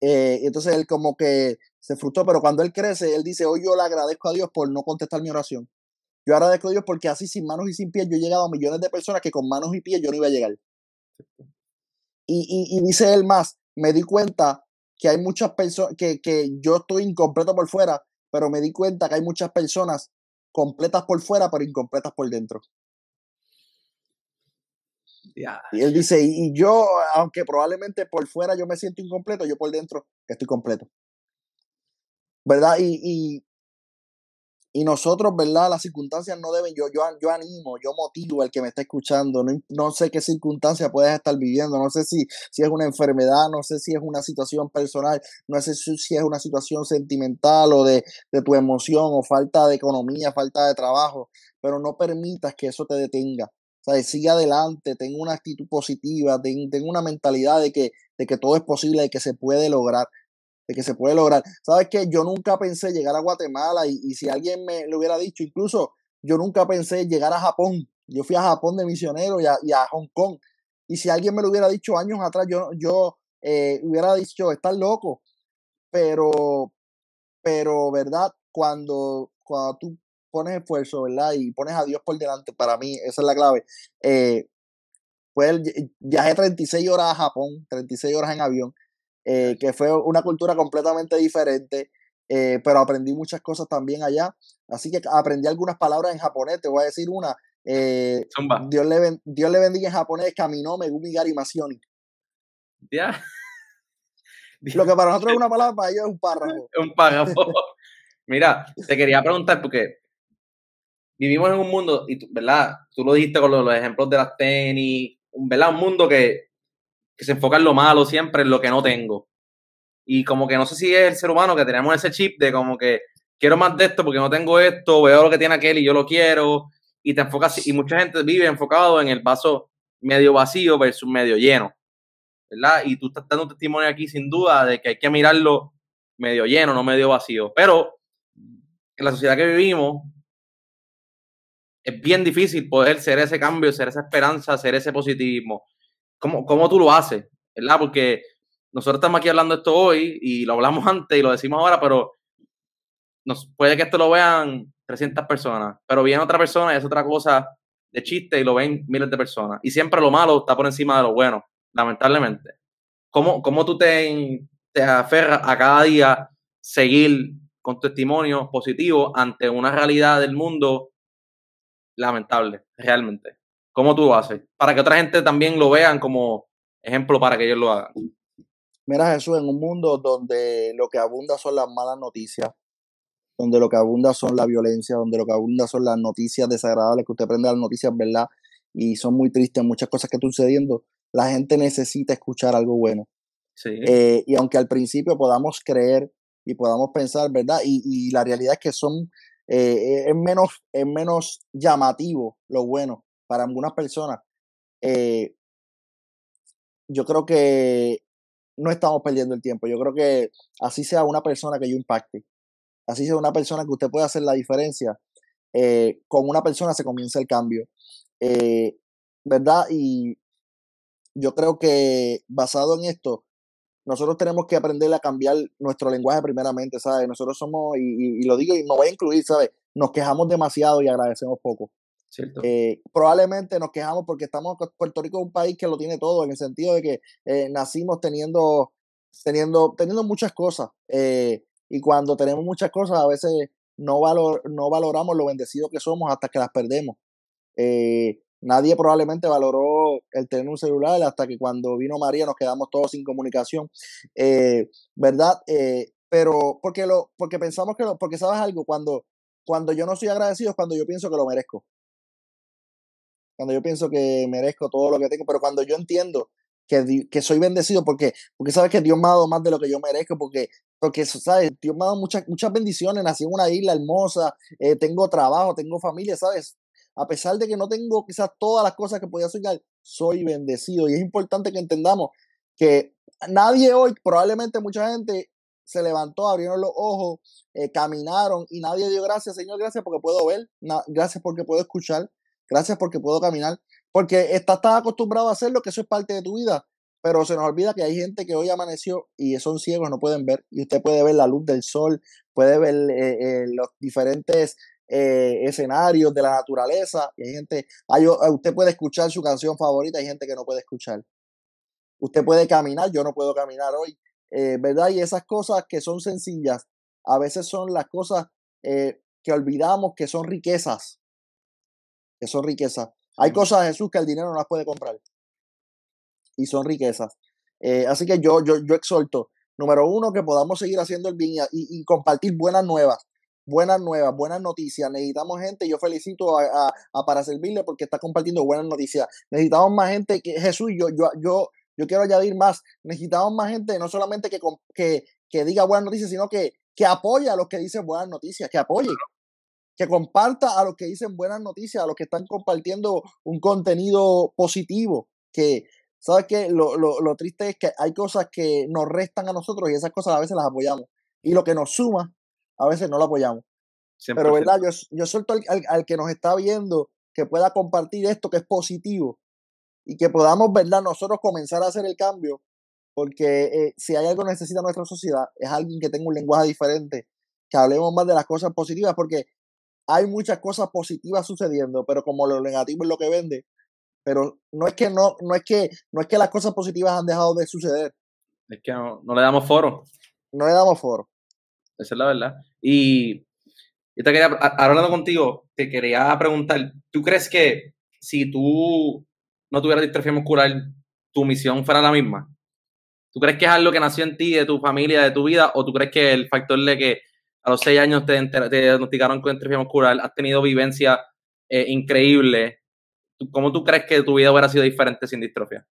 Eh, entonces él como que se frustró, pero cuando él crece, él dice, hoy yo le agradezco a Dios por no contestar mi oración. Yo agradezco a Dios porque así sin manos y sin pies yo he llegado a millones de personas que con manos y pies yo no iba a llegar. Y, y, y dice él más, me di cuenta que hay muchas personas, que, que yo estoy incompleto por fuera, pero me di cuenta que hay muchas personas completas por fuera, pero incompletas por dentro. Ah, y él dice, y, yo, aunque probablemente por fuera yo me siento incompleto, yo por dentro estoy completo. ¿Verdad? Y, y, nosotros, ¿verdad? Las circunstancias no deben, yo, yo, yo animo, yo motivo al que me está escuchando, no, sé qué circunstancia puedes estar viviendo, no sé si, si es una enfermedad, no sé si es una situación personal, no sé si, es una situación sentimental o de tu emoción o falta de economía, falta de trabajo, pero no permitas que eso te detenga sea, sigue adelante, Tengo una actitud positiva, Tengo una mentalidad de que, de que todo es posible, de que se puede lograr, de que se puede lograr. ¿Sabes qué? Yo nunca pensé llegar a Guatemala y, si alguien me lo hubiera dicho, incluso yo nunca pensé llegar a Japón. Yo fui a Japón de misionero y a, Hong Kong. Y si alguien me lo hubiera dicho años atrás, yo, yo eh, hubiera dicho, estás loco. Pero, pero, ¿verdad? Cuando, cuando tú pones esfuerzo, ¿verdad? Y pones a Dios por delante, para mí, esa es la clave. Eh, pues viajé 36 horas a Japón, 36 horas en avión, eh, que fue una cultura completamente diferente, eh, pero aprendí muchas cosas también allá. Así que aprendí algunas palabras en japonés, te voy a decir una. Eh, Dios, le Dios le bendiga en japonés, caminó Megumi Garimasioni. Ya. Lo que para nosotros es una [laughs] palabra, para ellos es un párrafo. un párrafo. Mira, te quería preguntar porque vivimos en un mundo, y ¿verdad? Tú lo dijiste con los, ejemplos de las tenis, ¿verdad? Un mundo que, que, se enfoca en lo malo siempre, en lo que no tengo. Y como que no sé si es el ser humano que tenemos ese chip de como que quiero más de esto porque no tengo esto, veo lo que tiene aquel y yo lo quiero. Y te enfocas, y mucha gente vive enfocado en el vaso medio vacío versus medio lleno. ¿Verdad? Y tú estás dando testimonio aquí sin duda de que hay que mirarlo medio lleno, no medio vacío. Pero en la sociedad que vivimos, bien difícil poder ser ese cambio, ser esa esperanza, ser ese positivismo. ¿Cómo, tú lo haces? ¿Verdad? Porque nosotros estamos aquí hablando esto hoy y lo hablamos [laughs] antes y lo decimos ahora, pero puede que esto lo vean 300 personas, pero viene otra persona y es otra cosa de chiste y lo ven miles de personas. Y siempre lo malo está por encima de lo bueno, lamentablemente. ¿Cómo, cómo tú te, aferras a cada día seguir con testimonio positivo ante una realidad del mundo lamentable, realmente. ¿Cómo tú lo haces? Para que otra gente también lo vean como ejemplo para que ellos lo hagan. Mira Jesús, en un mundo donde lo que abunda son las malas noticias, donde lo que abunda son la violencia, donde lo que abunda son las noticias desagradables, que usted prende las noticias, ¿verdad? Y son muy tristes, muchas cosas que están sucediendo. La gente necesita escuchar algo bueno. Sí. Eh, y aunque al principio podamos creer y podamos pensar, ¿verdad? y, la realidad es que son eh, es, menos, menos llamativo lo bueno para algunas personas. Eh, yo creo que no estamos perdiendo el tiempo. Yo creo que así sea una persona que yo impacte, así sea una persona que usted pueda hacer la diferencia, eh, con una persona se comienza el cambio. ¿Verdad? Y yo creo que basado en esto, nosotros tenemos que aprender a cambiar nuestro lenguaje primeramente, ¿sabes? Nosotros somos, y, lo digo y me voy a incluir, ¿sabes? Nos quejamos demasiado y agradecemos poco. Eh, probablemente nos quejamos porque estamos, Puerto Rico es un país que lo tiene todo, en el sentido de que eh, nacimos teniendo, teniendo, teniendo muchas cosas. Eh, y cuando tenemos muchas cosas, a veces no, no valoramos lo bendecidos que somos hasta que las perdemos. Nadie probablemente valoró el tener un celular hasta que cuando vino María nos quedamos todos sin comunicación, eh, ¿verdad? Eh, pero porque lo, porque pensamos que lo, porque sabes algo, cuando, cuando yo no soy agradecido es cuando yo pienso que lo merezco. Cuando yo pienso que merezco todo lo que tengo, pero cuando yo entiendo que, que soy bendecido porque, porque sabes que Dios me ha dado más de lo que yo merezco, porque, porque ¿sabes? Dios me ha dado muchas, muchas bendiciones, nací en una isla hermosa, eh, tengo trabajo, tengo familia, ¿sabes? a pesar de que no tengo quizás todas las cosas que podía soñar, soy bendecido. Y es importante que entendamos que nadie hoy, probablemente mucha gente se levantó, abrieron los ojos, eh, caminaron y nadie dio gracias, Señor, gracias porque puedo ver, gracias porque puedo escuchar, gracias porque puedo caminar, porque estás tan acostumbrado a hacerlo que eso es parte de tu vida, pero se nos olvida que hay gente que hoy amaneció y son ciegos, no pueden ver, y usted puede ver la luz del sol, puede ver eh, eh, los diferentes eh, escenarios de la naturaleza. hay gente, hay, eh, usted puede escuchar su canción favorita, hay gente que no puede escuchar. Usted puede caminar, yo no puedo caminar hoy, eh, ¿verdad? Y esas cosas que son sencillas, a veces son las cosas que olvidamos que son riquezas, que son riquezas. Hay cosas, Jesús, que el dinero no las puede comprar. Y son riquezas. así que yo, yo, yo exhorto, número uno, que podamos seguir haciendo el bien y compartir buenas nuevas buenas nuevas, buenas noticias. Necesitamos gente. Yo felicito a, a, para servirle porque está compartiendo buenas noticias. Necesitamos más gente que Jesús. Yo, yo, yo, yo quiero añadir más. Necesitamos más gente, no solamente que, que, diga buenas noticias, sino que, que apoye a los que dicen buenas noticias, que apoye que comparta a los que dicen buenas noticias, a los que están compartiendo un contenido positivo, que sabes que lo, lo, triste es que hay cosas que nos restan a nosotros y esas cosas a veces las apoyamos. Y lo que nos suma a veces no lo apoyamos. Pero, ¿verdad? Yo, yo suelto al, que nos está viendo que pueda compartir esto que es positivo y que podamos, ¿verdad? Nosotros comenzar a hacer el cambio porque eh, si hay algo que necesita nuestra sociedad es alguien que tenga un lenguaje diferente, que hablemos más de las cosas positivas porque hay muchas cosas positivas sucediendo, pero como lo negativo es lo que vende, pero no es que no, no es que no es que las cosas positivas han dejado de suceder. Es que no le damos foro. No le damos foro. Esa es la verdad. Y yo te quería, hablando contigo, te quería preguntar, ¿tú crees que si tú no tuvieras distrofia muscular, tu misión fuera la misma? ¿Tú crees que es algo que nació en ti, de tu familia, de tu vida? ¿O tú crees que el factor de que a los seis años te, diagnosticaron con distrofia muscular, has tenido vivencia eh, increíble? ¿Cómo tú crees que tu vida hubiera sido diferente sin distrofia?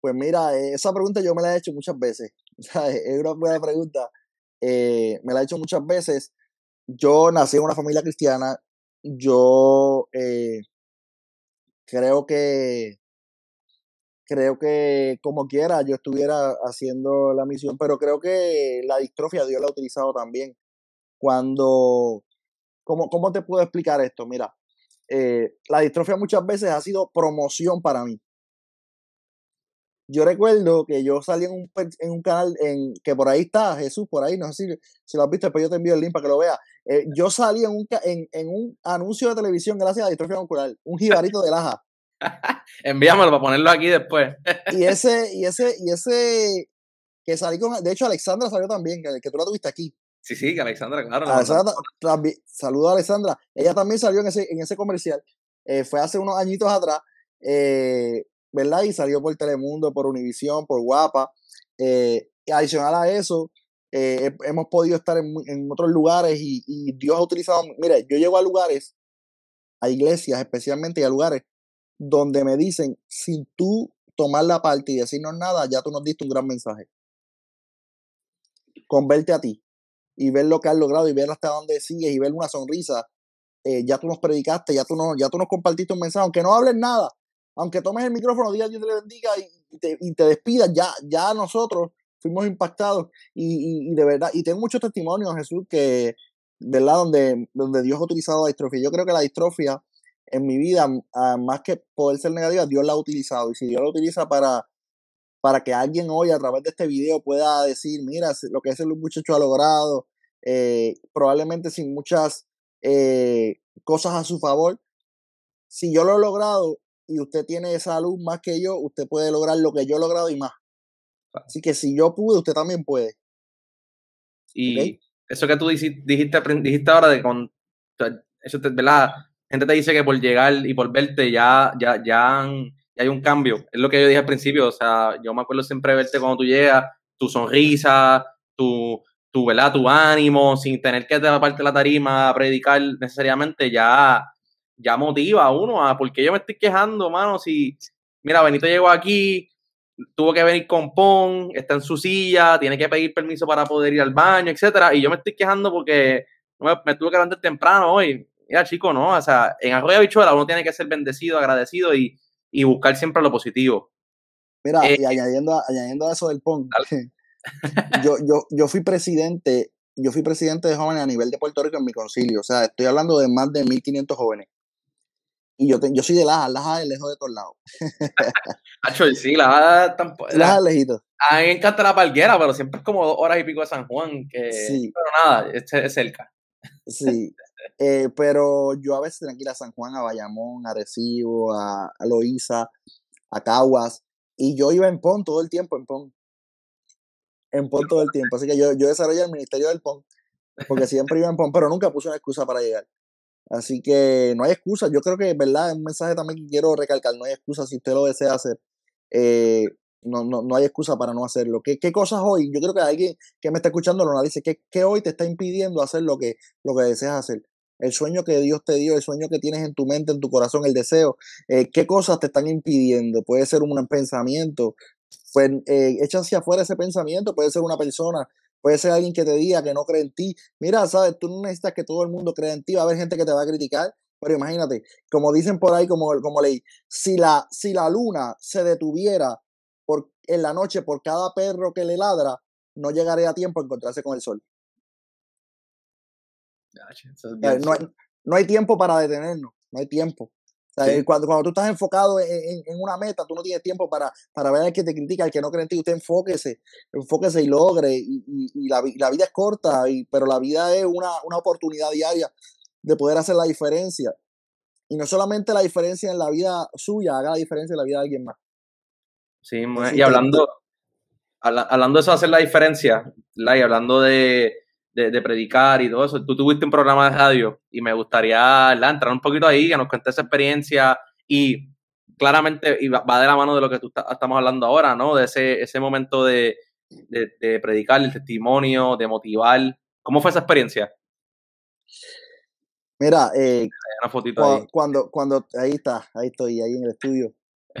Pues mira, eh, esa pregunta yo me la he hecho muchas veces. [laughs] es una buena pregunta. Eh, me la ha dicho muchas veces. Yo nací en una familia cristiana, yo eh, creo que creo que como quiera yo estuviera haciendo la misión, pero creo que la distrofia Dios la ha utilizado también. Cuando, ¿cómo, cómo te puedo explicar esto? Mira, eh, la distrofia muchas veces ha sido promoción para mí yo recuerdo que yo salí en un, canal en, que por ahí está Jesús, por ahí, no sé si, lo has visto, pero yo te envío el link para que lo veas. Eh, yo salí en un, anuncio de televisión gracias a distrofia muscular, un jibarito de laja. [laughs] envíamelo para ponerlo aquí después. y ese, y ese, y ese que salí con, de hecho Alexandra salió también, que, tú la tuviste aquí. Sí, sí, que Alexandra, claro. Alexandra, saludo a Alexandra. Ella también salió en ese, en ese comercial. Eh, fue hace unos añitos atrás. Eh, ¿verdad? Y salió por Telemundo, por Univisión, por Guapa. Eh, adicional a eso, eh, hemos podido estar en, otros lugares y, Dios ha utilizado. mire, yo llego a lugares, a iglesias especialmente, y a lugares donde me dicen: si tú tomar la parte y decirnos nada, ya tú nos diste un gran mensaje. Converte a ti y ver lo que has logrado y ver hasta dónde sigues y ver una sonrisa. Eh, ya tú nos predicaste, ya tú, nos, ya tú nos compartiste un mensaje, aunque no hables nada, aunque tomes el micrófono, diga Dios te le bendiga y te, y despidas, ya, ya nosotros fuimos impactados y, de verdad, y tengo muchos testimonios, Jesús, que, ¿verdad? Donde, donde Dios ha utilizado la distrofia. Yo creo que la distrofia en mi vida, mm, más que poder ser negativa, Dios la ha utilizado. Y si Dios la utiliza para, para que alguien hoy a través de este video pueda decir, mira, lo que ese muchacho ha logrado, eh, probablemente sin muchas eh, cosas a su favor, si yo lo he logrado, y usted tiene esa luz más que yo, usted puede lograr lo que yo he logrado y más. Así que si yo pude, usted también puede. Y eso que tú dijiste, dijiste ahora de con, eso te, ¿verdad? Gente te dice que por llegar y por verte ya, ya, ya, hay un cambio. Es lo que yo dije al principio. O sea, yo me acuerdo siempre verte cuando tú llegas, tu sonrisa, tu, tu, ¿verdad? tu ánimo, sin tener que aparte la tarima, a predicar necesariamente, ya ya motiva a uno a por qué yo me estoy quejando, mano, si, mira, Benito llegó aquí, tuvo que venir con PON, está en su silla, tiene que pedir permiso para poder ir al baño, etcétera, y yo me estoy quejando porque me, tuve que levantar temprano hoy. Mira, chico, no, o sea, en Arroyo Bichuela uno tiene que ser bendecido, agradecido y, buscar siempre lo positivo. Mira, y eh, añadiendo a, eso del PON, [laughs] yo, yo, yo fui presidente yo fui presidente de jóvenes a nivel de Puerto Rico en mi concilio. O sea, estoy hablando de más de 1.500 jóvenes. Y yo, soy de Laja, Laja es lejos de todos lados. Hacho, [laughs] sí, Laja es lejito. A mí me encanta la palguera, pero siempre es como dos horas y pico de San Juan. Que, sí. Pero nada, este es, cerca. Sí. Eh, pero yo a veces tengo a San Juan, a Bayamón, a Recibo, a, a Loíza, a Caguas. Y yo iba en PON todo el tiempo, en PON. En PON todo el tiempo. Así que yo, yo desarrollé el Ministerio del PON. Porque siempre iba en PON, pero nunca puse una excusa para llegar. Así que no hay excusa. Yo creo que, ¿verdad? Es un mensaje también que quiero recalcar. No hay excusa si usted lo desea hacer. Eh, no, no, no, hay excusa para no hacerlo. ¿Qué, cosas hoy? Yo creo que alguien que me está escuchando lo analice. ¿Qué, ¿Qué, hoy te está impidiendo hacer lo que, lo que deseas hacer? El sueño que Dios te dio, el sueño que tienes en tu mente, en tu corazón, el deseo. Eh, ¿Qué cosas te están impidiendo? Puede ser un pensamiento. Pues eh, echa hacia afuera ese pensamiento. Puede ser una persona, Puede ser alguien que te diga que no cree en ti. Mira, sabes, tú no necesitas que todo el mundo crea en ti. Va a haber gente que te va a criticar. Pero imagínate, como dicen por ahí, como, como leí, si la, si la luna se detuviera por, en la noche por cada perro que le ladra, no llegaría a tiempo a encontrarse con el sol. no, no hay tiempo para detenernos, no hay tiempo cuando, cuando, tú estás enfocado en, una meta, tú no tienes tiempo para, para ver al que te critica, al que no cree en ti. Usted enfóquese, enfóquese y logre. Y, y, la, vida es corta, y, pero la vida es una, una, oportunidad diaria de poder hacer la diferencia. Y no solamente la diferencia en la vida suya, haga la diferencia en la vida de alguien más. Sí, y hablando, hablando de eso, hacer la diferencia, y hablando de, de, predicar y todo eso. Tú tuviste un programa de radio y me gustaría entrar un poquito ahí, que nos cuentes esa experiencia y claramente va de la mano de lo que tú estamos hablando ahora, ¿no? De ese, ese momento de, de, predicar el testimonio, de motivar. ¿Cómo fue esa experiencia? Mira, eh, cuando, ahí. cuando, ahí está, ahí estoy, ahí en el estudio.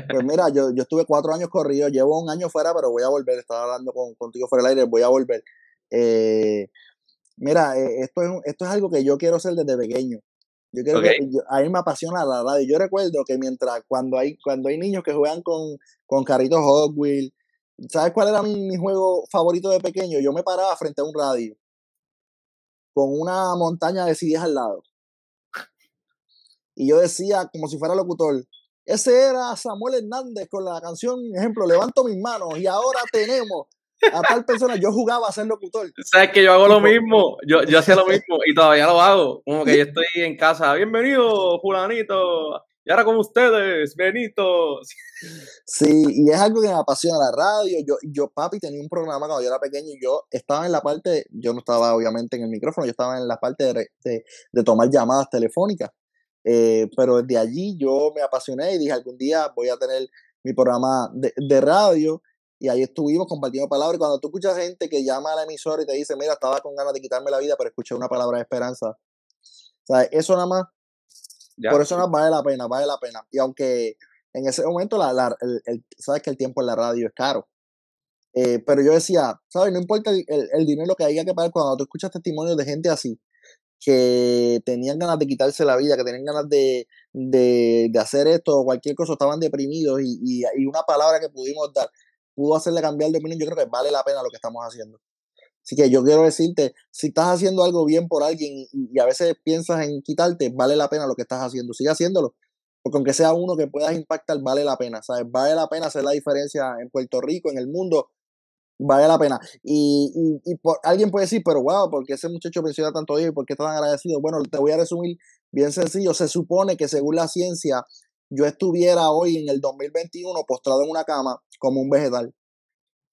Pues mira, yo, yo estuve cuatro años corrido, llevo un año fuera, pero voy a volver, estaba hablando con, contigo fuera del aire, voy a volver. Eh, mira, eh, esto, es, esto es algo que yo quiero hacer desde pequeño. Yo creo que a mí me apasiona la radio. Yo recuerdo que mientras cuando hay cuando hay niños que juegan con, con carritos Hot ¿sabes cuál era mi, mi, juego favorito de pequeño? Yo me paraba frente a un radio con una montaña de CDs al lado. Y yo decía, como si fuera locutor, ese era Samuel Hernández con la canción, ejemplo, Levanto mis manos y ahora tenemos a tal persona, yo jugaba a ser locutor. Sabes que yo hago lo mismo, yo, yo hacía lo mismo y todavía lo hago. Como que yo estoy en casa, bienvenido, fulanito Y ahora con ustedes, Benito. Sí, y es algo que me apasiona la radio. Yo, yo, papi, tenía un programa cuando yo era pequeño y yo estaba en la parte, yo no estaba obviamente en el micrófono, yo estaba en la parte de, tomar llamadas telefónicas. Eh, pero desde allí yo me apasioné y dije, algún día voy a tener mi programa de, de radio y ahí estuvimos compartiendo palabras. Y cuando tú escuchas gente que llama a la emisora y te dice, mira, estaba con ganas de quitarme la vida, pero escuché una palabra de esperanza. ¿Sabes? Eso nada más. Por eso nada vale la pena, vale la pena. Y aunque en ese momento, el, sabes que el tiempo en la radio es caro. Eh, pero yo decía, ¿sabes? No importa el, dinero que haya que pagar cuando tú escuchas testimonios de gente así, que tenían ganas de quitarse la vida, que tenían ganas de, hacer esto o cualquier cosa, estaban deprimidos y, y, una palabra que pudimos dar pudo hacerle cambiar de opinión, yo creo que vale la pena lo que estamos haciendo. Así que yo quiero decirte, si estás haciendo algo bien por alguien y a veces piensas en quitarte, vale la pena lo que estás haciendo. Sigue haciéndolo. Porque aunque sea uno que puedas impactar, vale la pena. ¿sabes? Vale la pena hacer la diferencia en Puerto Rico, en el mundo. Vale la pena. Y, y, por, alguien puede decir, pero wow, qué ese muchacho menciona tanto días y por qué está tan agradecido? Bueno, te voy a resumir bien sencillo. Se supone que según la ciencia, yo estuviera hoy en el 2021 postrado en una cama como un vegetal.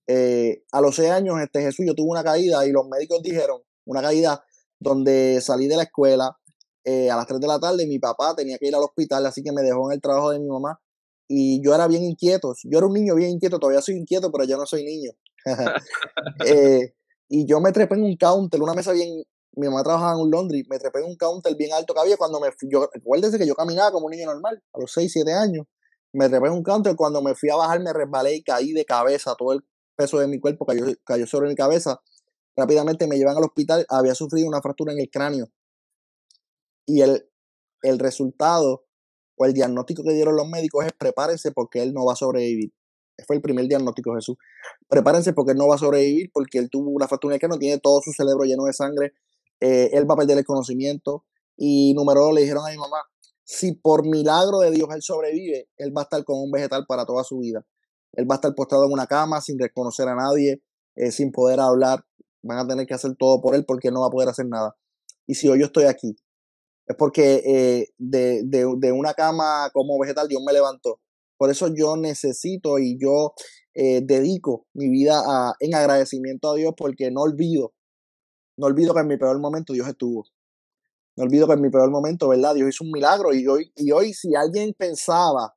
Eh, a los seis años, este Jesús, yo tuve una caída y los médicos dijeron, una caída donde salí de la escuela eh, a las 3 de la tarde, mi papá tenía que ir al hospital, así que me dejó en el trabajo de mi mamá y yo era bien inquieto, yo era un niño bien inquieto, todavía soy inquieto, pero ya no soy niño. [laughs] [laughs] Eh, y yo me trepé en un counter, una mesa bien mi mamá trabajaba en un laundry, me trepé en un counter bien alto que había cuando me fui, yo, que yo caminaba como un niño normal, a los 6, 7 años, me trepé en un counter, cuando me fui a bajar me resbalé y caí de cabeza, todo el peso de mi cuerpo cayó, cayó sobre mi cabeza, rápidamente me llevan al hospital, había sufrido una fractura en el cráneo y el, el resultado o el diagnóstico que dieron los médicos es prepárense porque él no va a sobrevivir fue el primer diagnóstico Jesús. Prepárense porque él no va a sobrevivir porque él tuvo una fractura en el cráneo, tiene todo su cerebro lleno de sangre, él va a perder el conocimiento. Y número dos, le dijeron a mi mamá, si por milagro de Dios él sobrevive, él va a estar con un vegetal para toda su vida. Él va a estar postrado en una cama sin reconocer a nadie, eh, sin poder hablar. Van a tener que hacer todo por él porque no va a poder hacer nada. Y si hoy yo estoy aquí, es porque eh, de, una cama como vegetal Dios me levantó. Por eso yo necesito y yo eh, dedico mi vida en agradecimiento a Dios porque no olvido no olvido que en mi peor momento Dios estuvo. No olvido que en mi peor momento, ¿verdad? Dios hizo un milagro y hoy, y hoy si alguien pensaba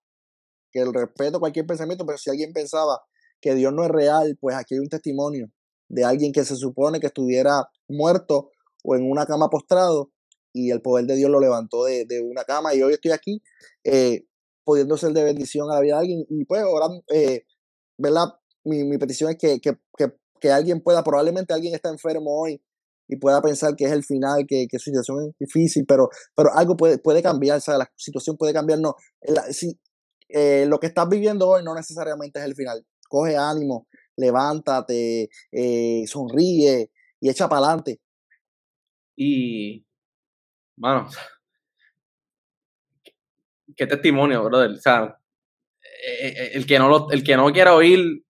que el respeto cualquier pensamiento, pero si alguien pensaba que Dios no es real, pues aquí hay un testimonio de alguien que se supone que estuviera muerto o en una cama postrado y el poder de Dios lo levantó de, una cama y hoy estoy aquí eh, pudiendo ser de bendición a la vida alguien y pues ahora, eh, ¿verdad? Mi, petición es que, que alguien pueda, probablemente alguien está enfermo hoy y pueda pensar que es el final, que, su situación es difícil, pero, pero algo puede, puede cambiar, sea, la situación puede cambiar. No, ah, si, eh, lo que estás viviendo hoy no necesariamente es el final. Coge ánimo, levántate, eh, sonríe y echa para adelante. Y, bueno, qué testimonio, brother. O sea, eh, el que no, lo, el que no quiera oír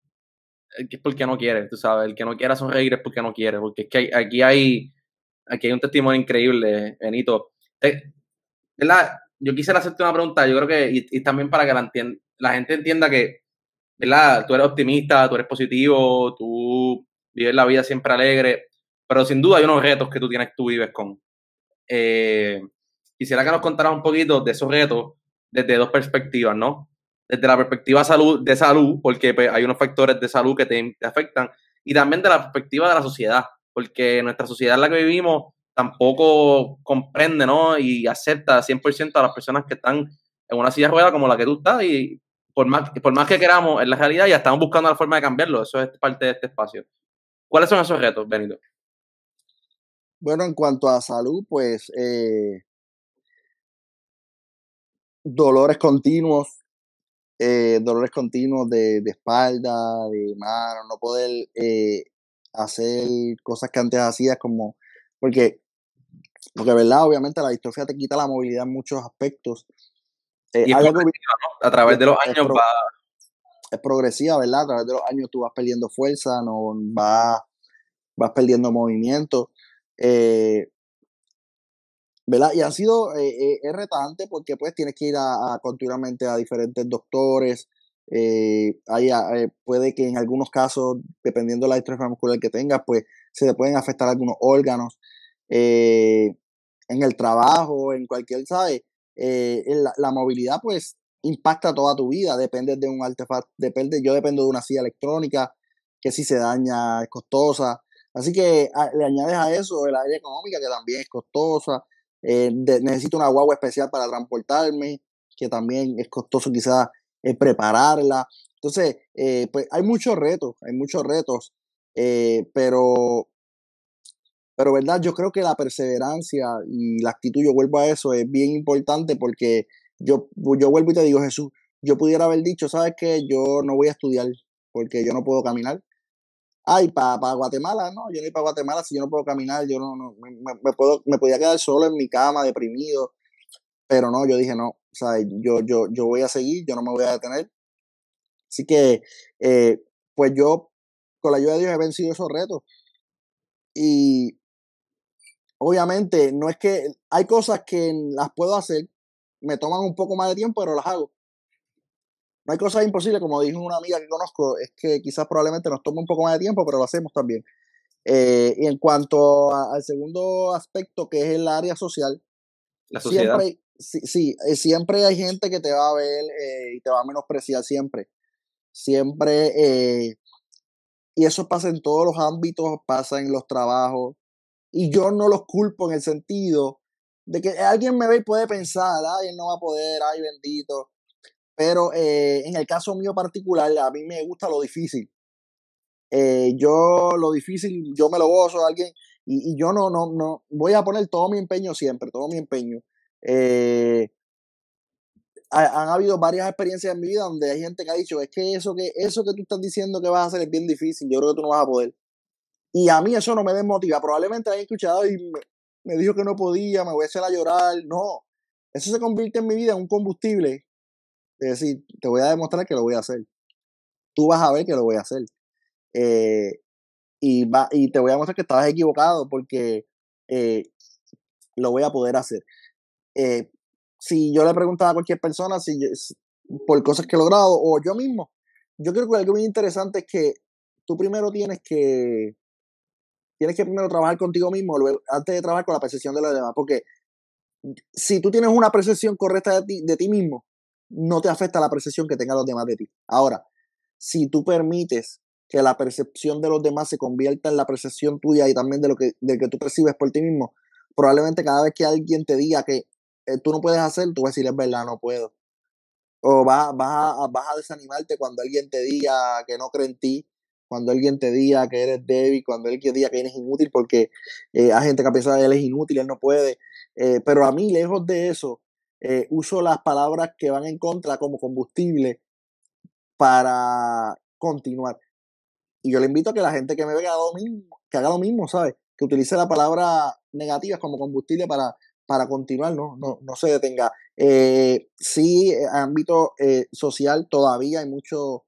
eh, es porque no quiere, tú sabes, el que no quiera sonreír es porque no quiere, porque es que aquí hay aquí hay un testimonio increíble, Benito. Yo quisiera hacerte una pregunta, yo creo que, y, también para que la, la gente entienda que, ¿verdad? Tú eres optimista, tú eres positivo, tú vives la vida siempre alegre, pero sin duda hay unos retos que tú tienes, tú vives con. Eh, quisiera que nos contaras un poquito de esos retos desde dos perspectivas, ¿no? desde la perspectiva salud, de salud, porque pues, hay unos factores de salud que te, afectan, y también de la perspectiva de la sociedad, porque nuestra sociedad en la que vivimos tampoco comprende ¿no? y acepta 100% a las personas que están en una silla de rueda como la que tú estás, y por más, por más que queramos, en la realidad ya estamos buscando la forma de cambiarlo, eso es parte de este espacio. ¿Cuáles son esos retos, Benito? Bueno, en cuanto a salud, pues eh, dolores continuos, eh, dolores continuos de, de, espalda, de mano, no poder eh, hacer cosas que antes hacías como, porque, porque verdad, obviamente la distrofia te quita la movilidad en muchos aspectos. Eh, y ¿no? A través de los años es, va... es progresiva, ¿verdad? A través de los años tú vas perdiendo fuerza, no vas, vas perdiendo movimiento. Eh, y ha sido eh, eh retante porque pues tienes que ir continuamente a diferentes doctores. Eh, ah, eh, puede que en algunos casos, dependiendo de la distrofia muscular que tengas, pues se te pueden afectar algunos órganos. en el trabajo, en cualquier, ¿sabes? La, movilidad pues impacta toda tu vida, depende de un artefacto, depende, yo dependo de una silla electrónica que si se daña es costosa. Así que ah, le añades a eso el área económica que también es costosa. Eh, necesito una guagua especial para transportarme, que también es costoso quizás eh, prepararla. Entonces, eh, pues hay muchos retos, hay muchos retos, pero, pero verdad, yo creo que la perseverancia y la actitud, yo vuelvo a eso, es bien importante porque yo, yo vuelvo y te digo, Jesús, yo pudiera haber dicho, sabes que yo no voy a estudiar porque yo no puedo caminar, ay, para Guatemala, no, yo no iba para Guatemala si yo no puedo caminar, yo no, no me, me, puedo, me podía quedar solo en mi cama, deprimido, pero no, yo dije, no, o sea, yo, yo, yo voy a seguir, yo no me voy a detener. Así que, eh, pues yo, con la ayuda de Dios, he vencido esos retos. Y obviamente, no es que hay cosas que las puedo hacer, me toman un poco más de tiempo, pero las hago. No hay cosas imposibles, como dijo una amiga que conozco, es que quizás probablemente nos tome un poco más de tiempo, pero lo hacemos también. Eh, y en cuanto al segundo aspecto, que es el área social, eh, Siempre, hay gente que te va a ver eh, y te va a menospreciar siempre. Siempre, y eso pasa en todos los ámbitos, pasa en los trabajos. Y yo no los culpo en el sentido de que alguien me ve y puede pensar, ay, no va a poder, ay, bendito. Pero eh, en el caso mío particular, a mí me gusta lo difícil. Eh, yo lo difícil, yo me lo gozo a alguien y, yo no, no, no, voy a poner todo mi empeño siempre, todo mi empeño. Eh, han habido varias experiencias en mi vida donde hay gente que ha dicho, es que eso que, eso que tú estás diciendo que vas a hacer es bien difícil, yo creo que tú no vas a poder. Y a mí eso no me desmotiva. Probablemente haya escuchado y me dijo que no podía, me voy a hacer a llorar. No, eso se convierte en mi vida en un combustible es decir, te voy a demostrar que lo voy a hacer. Tú vas a ver que lo voy a hacer. Eh, y, y te voy a mostrar que estabas equivocado porque eh, lo voy a poder hacer. Eh, si yo le preguntaba a cualquier persona si por cosas que he logrado o yo mismo, yo creo que algo muy interesante es que tú primero tienes que tienes que primero trabajar contigo mismo antes de trabajar con la percepción de los demás, porque si tú tienes una percepción correcta de ti mismo, no te afecta la percepción que tengan los demás de ti. Ahora, si tú permites que la percepción de los demás se convierta en la percepción tuya y también de lo que, de que tú percibes por ti mismo, probablemente cada vez que alguien te diga que eh, tú no puedes hacer, tú vas a decir, es verdad, no puedo. O vas, vas, a, desanimarte cuando alguien te diga que no cree en ti, cuando alguien te diga que eres débil, cuando alguien te diga que eres inútil, porque eh, hay gente que piensa que él es inútil, él no puede. Eh, pero a mí, lejos de eso, eh, uso las palabras que van en contra como combustible para continuar. Y yo le invito a que la gente que me vea haga lo mismo, que haga lo mismo, ¿sabes? Que utilice las palabras negativas como combustible para, para continuar, ¿no? No, no se detenga. Eh, sí, eh, ámbito eh, social todavía hay mucho...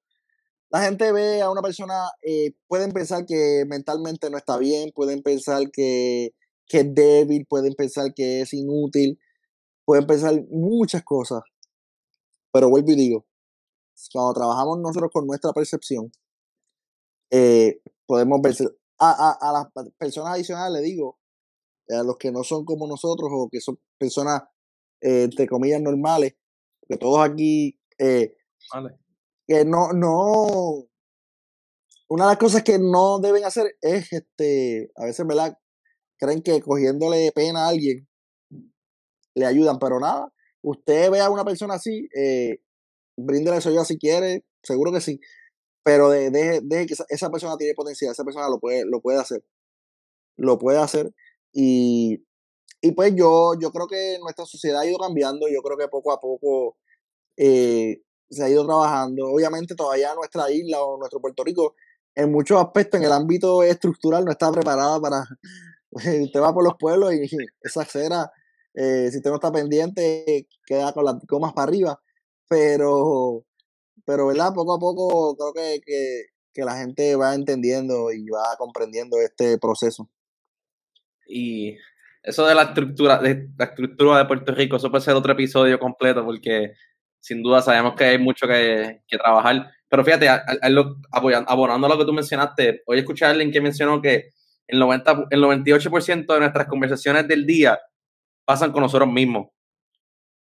La gente ve a una persona, eh, pueden pensar que mentalmente no está bien, pueden pensar que, que es débil, pueden pensar que es inútil, pueden pensar muchas cosas, pero vuelvo y digo, cuando trabajamos nosotros con nuestra percepción, eh, podemos ver, a, las personas adicionales le digo, a los que no son como nosotros o que son personas, eh, entre comillas, normales, que todos aquí, eh, que no, no, una de las cosas que no deben hacer es, este, a veces, ¿verdad? Creen que cogiéndole pena a alguien le ayudan, pero nada, usted ve a una persona así, eh, bríndele eso yo si quiere, seguro que sí, pero deje, que esa, persona tiene potencial, esa persona lo puede, lo puede hacer, lo puede hacer y, pues yo, yo creo que nuestra sociedad ha ido cambiando, yo creo que poco a poco eh, se ha ido trabajando, obviamente todavía nuestra isla o nuestro Puerto Rico en muchos aspectos, en el ámbito estructural, no está preparada para. [laughs] Usted va por los pueblos y esa eh, si usted no está pendiente, queda con las comas para arriba. Pero, pero ¿verdad? Poco a poco creo que, la gente va entendiendo y va comprendiendo este proceso. Y eso de la estructura, de la estructura de Puerto Rico, eso puede ser otro episodio completo, porque sin duda sabemos que hay mucho que, trabajar. Pero fíjate, abonando a lo que tú mencionaste, hoy escuché a alguien que mencionó que el, 90, el 98% de nuestras conversaciones del día pasan con nosotros mismos.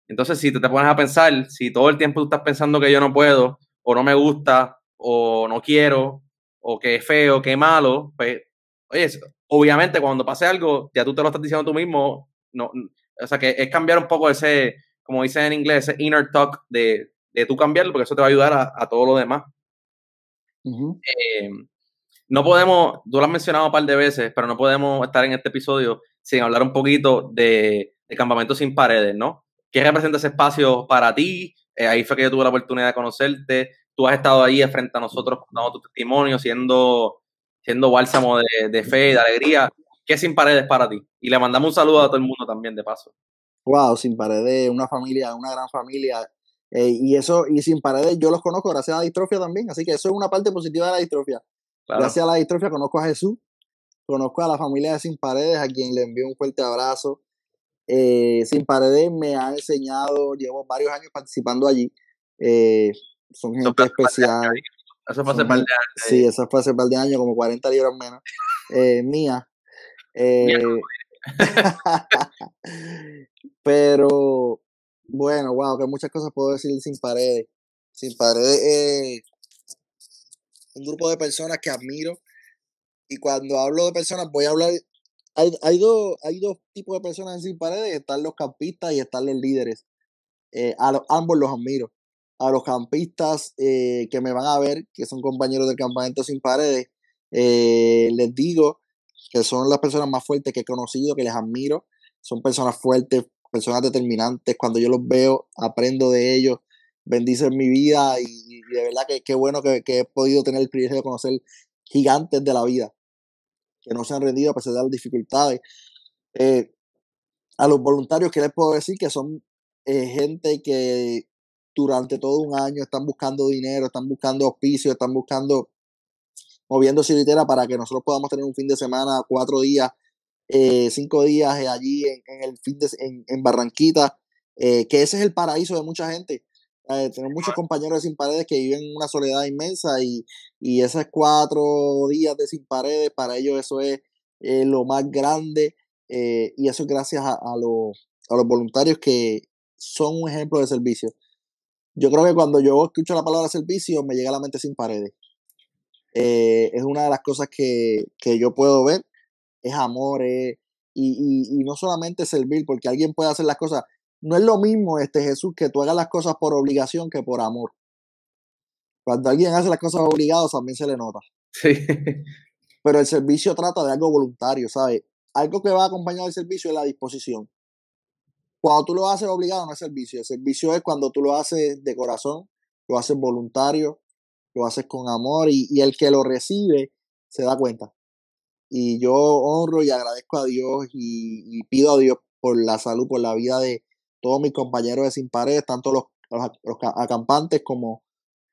Entonces, si te, te pones a pensar, si todo el tiempo tú estás pensando que yo no puedo, o no me gusta, o no quiero, o que es feo, que es malo, pues, oye, obviamente cuando pase algo, ya tú te lo estás diciendo tú mismo. No, o sea, que es cambiar un poco ese, como dicen en inglés, ese inner talk de, de tú cambiarlo, porque eso te va a ayudar a, a todo lo demás. Eh, no podemos, tú lo has mencionado un par de veces, pero no podemos estar en este episodio sin hablar un poquito de Campamento Sin Paredes, ¿no? ¿Qué representa ese espacio para ti? Eh, ahí fue que yo tuve la oportunidad de conocerte. Tú has estado ahí frente a nosotros contando tu testimonio, siendo, siendo bálsamo de, fe y de alegría. ¿Qué es Sin Paredes para ti? Y le mandamos un saludo a todo el mundo también, de paso. Wow, Sin Paredes, una familia, una gran familia. Eh, y eso, y Sin Paredes, yo los conozco gracias a la distrofia también. Así que eso es una parte positiva de la distrofia. Gracias a la distrofia conozco a Jesús, conozco a la familia de Sin Paredes, a quien le envío un fuerte abrazo. Eh, sin Paredes me ha enseñado, llevo varios años participando allí. Eh, son gente especial. Eso fue hace par de años. Sí, eh. eso fue hace par de años, como 40 libras menos. mía. [laughs] pero, bueno, wow, que muchas cosas puedo decir sin paredes. Sin paredes un grupo de personas que admiro. Y cuando hablo de personas, voy a hablar hay, hay, dos, hay dos tipos de personas en Sin Paredes, están los campistas y están los líderes. Eh, a ambos los admiro. A los campistas eh, que me van a ver, que son compañeros del campamento Sin Paredes, eh, les digo que son las personas más fuertes que he conocido, que les admiro. Son personas fuertes, personas determinantes. Cuando yo los veo, aprendo de ellos, bendicen mi vida y, de verdad que qué bueno que, he podido tener el privilegio de conocer gigantes de la vida que no se han rendido a pesar de las dificultades. Eh, a los voluntarios, que les puedo decir? Que son eh, gente que durante todo un año están buscando dinero, están buscando auspicio están buscando moviendo silitera para que nosotros podamos tener un fin de semana, cuatro días, eh, cinco días allí en, el fin de, en, en Barranquita, que ese es el paraíso de mucha gente. Eh, muchos ah. compañeros de Sin Paredes que viven en una soledad inmensa y, y esos cuatro días de Sin Paredes, para ellos eso es eh, lo más grande eh, y eso es gracias a, a, los, a los voluntarios que son un ejemplo de servicio. Yo creo que cuando yo escucho la palabra servicio me llega a la mente Sin Paredes. Eh, es una de las cosas que, que yo puedo ver, es amor, y, y, y no solamente servir, porque alguien puede hacer las cosas, no es lo mismo, este Jesús, que tú hagas las cosas por obligación que por amor. Cuando alguien hace las cosas obligados también se le nota. Sí. Pero el servicio trata de algo voluntario, ¿sabes? Algo que va acompañado del servicio es la disposición. Cuando tú lo haces obligado, no es servicio. El servicio es cuando tú lo haces de corazón, lo haces voluntario, lo haces con amor y, el que lo recibe se da cuenta. Y yo honro y agradezco a Dios y, y pido a Dios por la salud, por la vida de, todos mis compañeros de Sin Paredes... tanto los, acampantes como,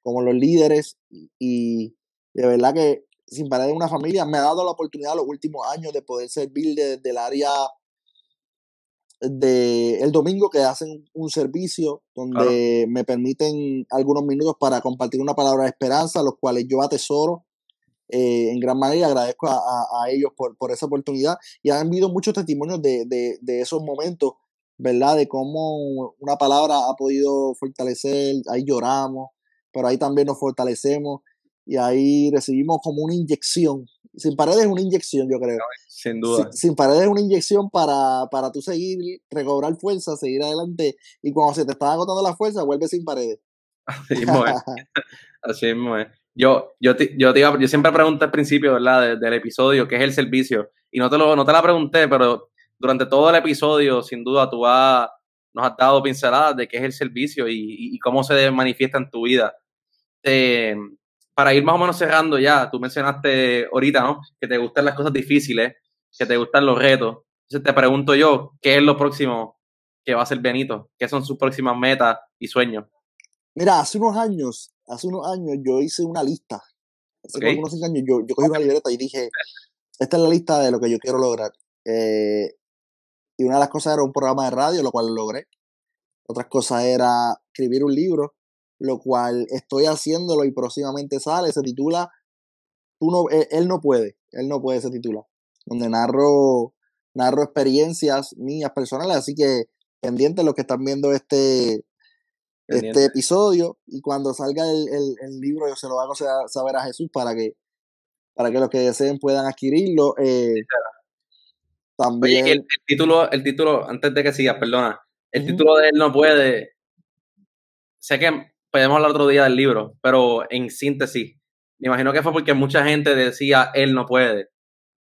como los líderes. Y, de verdad que Sin Paredes es una familia. Me ha dado la oportunidad los últimos años de poder servir desde el área de el domingo que hacen un servicio donde me permiten algunos minutos para compartir una palabra de esperanza, los cuales yo atesoro eh, en gran manera y agradezco a, ellos por, esa oportunidad y han habido muchos testimonios de esos momentos ¿verdad? De cómo una palabra ha podido fortalecer, ahí lloramos, pero ahí también nos fortalecemos y ahí recibimos como una inyección. Sin paredes es una inyección, yo creo. Sin duda. Sin, paredes es una inyección para, para tú seguir, recobrar fuerza, seguir adelante. Y cuando se te está agotando la fuerza, vuelve sin paredes. Así es. [laughs] Así es. Yo, yo, yo, te yo siempre pregunté al principio, ¿verdad? del episodio, ¿qué es el servicio? Y no te, lo, no te la pregunté, pero durante todo el episodio, sin duda, tú nos has dado pinceladas de qué es el servicio y, cómo se manifiesta en tu vida. para ir más o menos cerrando ya, tú mencionaste ahorita, Que te gustan las cosas difíciles, que te gustan los retos. Entonces te pregunto yo, ¿qué es lo próximo que va a ser Benito? ¿Qué son sus próximas metas y sueños? Mira, hace unos años, hace unos años yo hice una lista. Hace unos unos años yo, cogí una libreta y dije, esta es la lista de lo que yo quiero lograr. Eh, y una de las cosas era un programa de radio, lo cual logré. Otras cosas era escribir un libro, lo cual estoy haciéndolo y próximamente sale. Se titula Tú no, e, él, no puede, él no puede, se titula. Donde narro, narro experiencias mías personales. Así que pendiente los que están viendo este, este episodio y cuando salga el, el, libro yo se lo hago saber a Jesús para que para que los que deseen puedan adquirirlo eh, el, título, el título, antes de que sigas, perdona, el título de él no puede. Sé que podemos el otro día del libro, pero en síntesis, me imagino que fue porque mucha gente decía él no puede.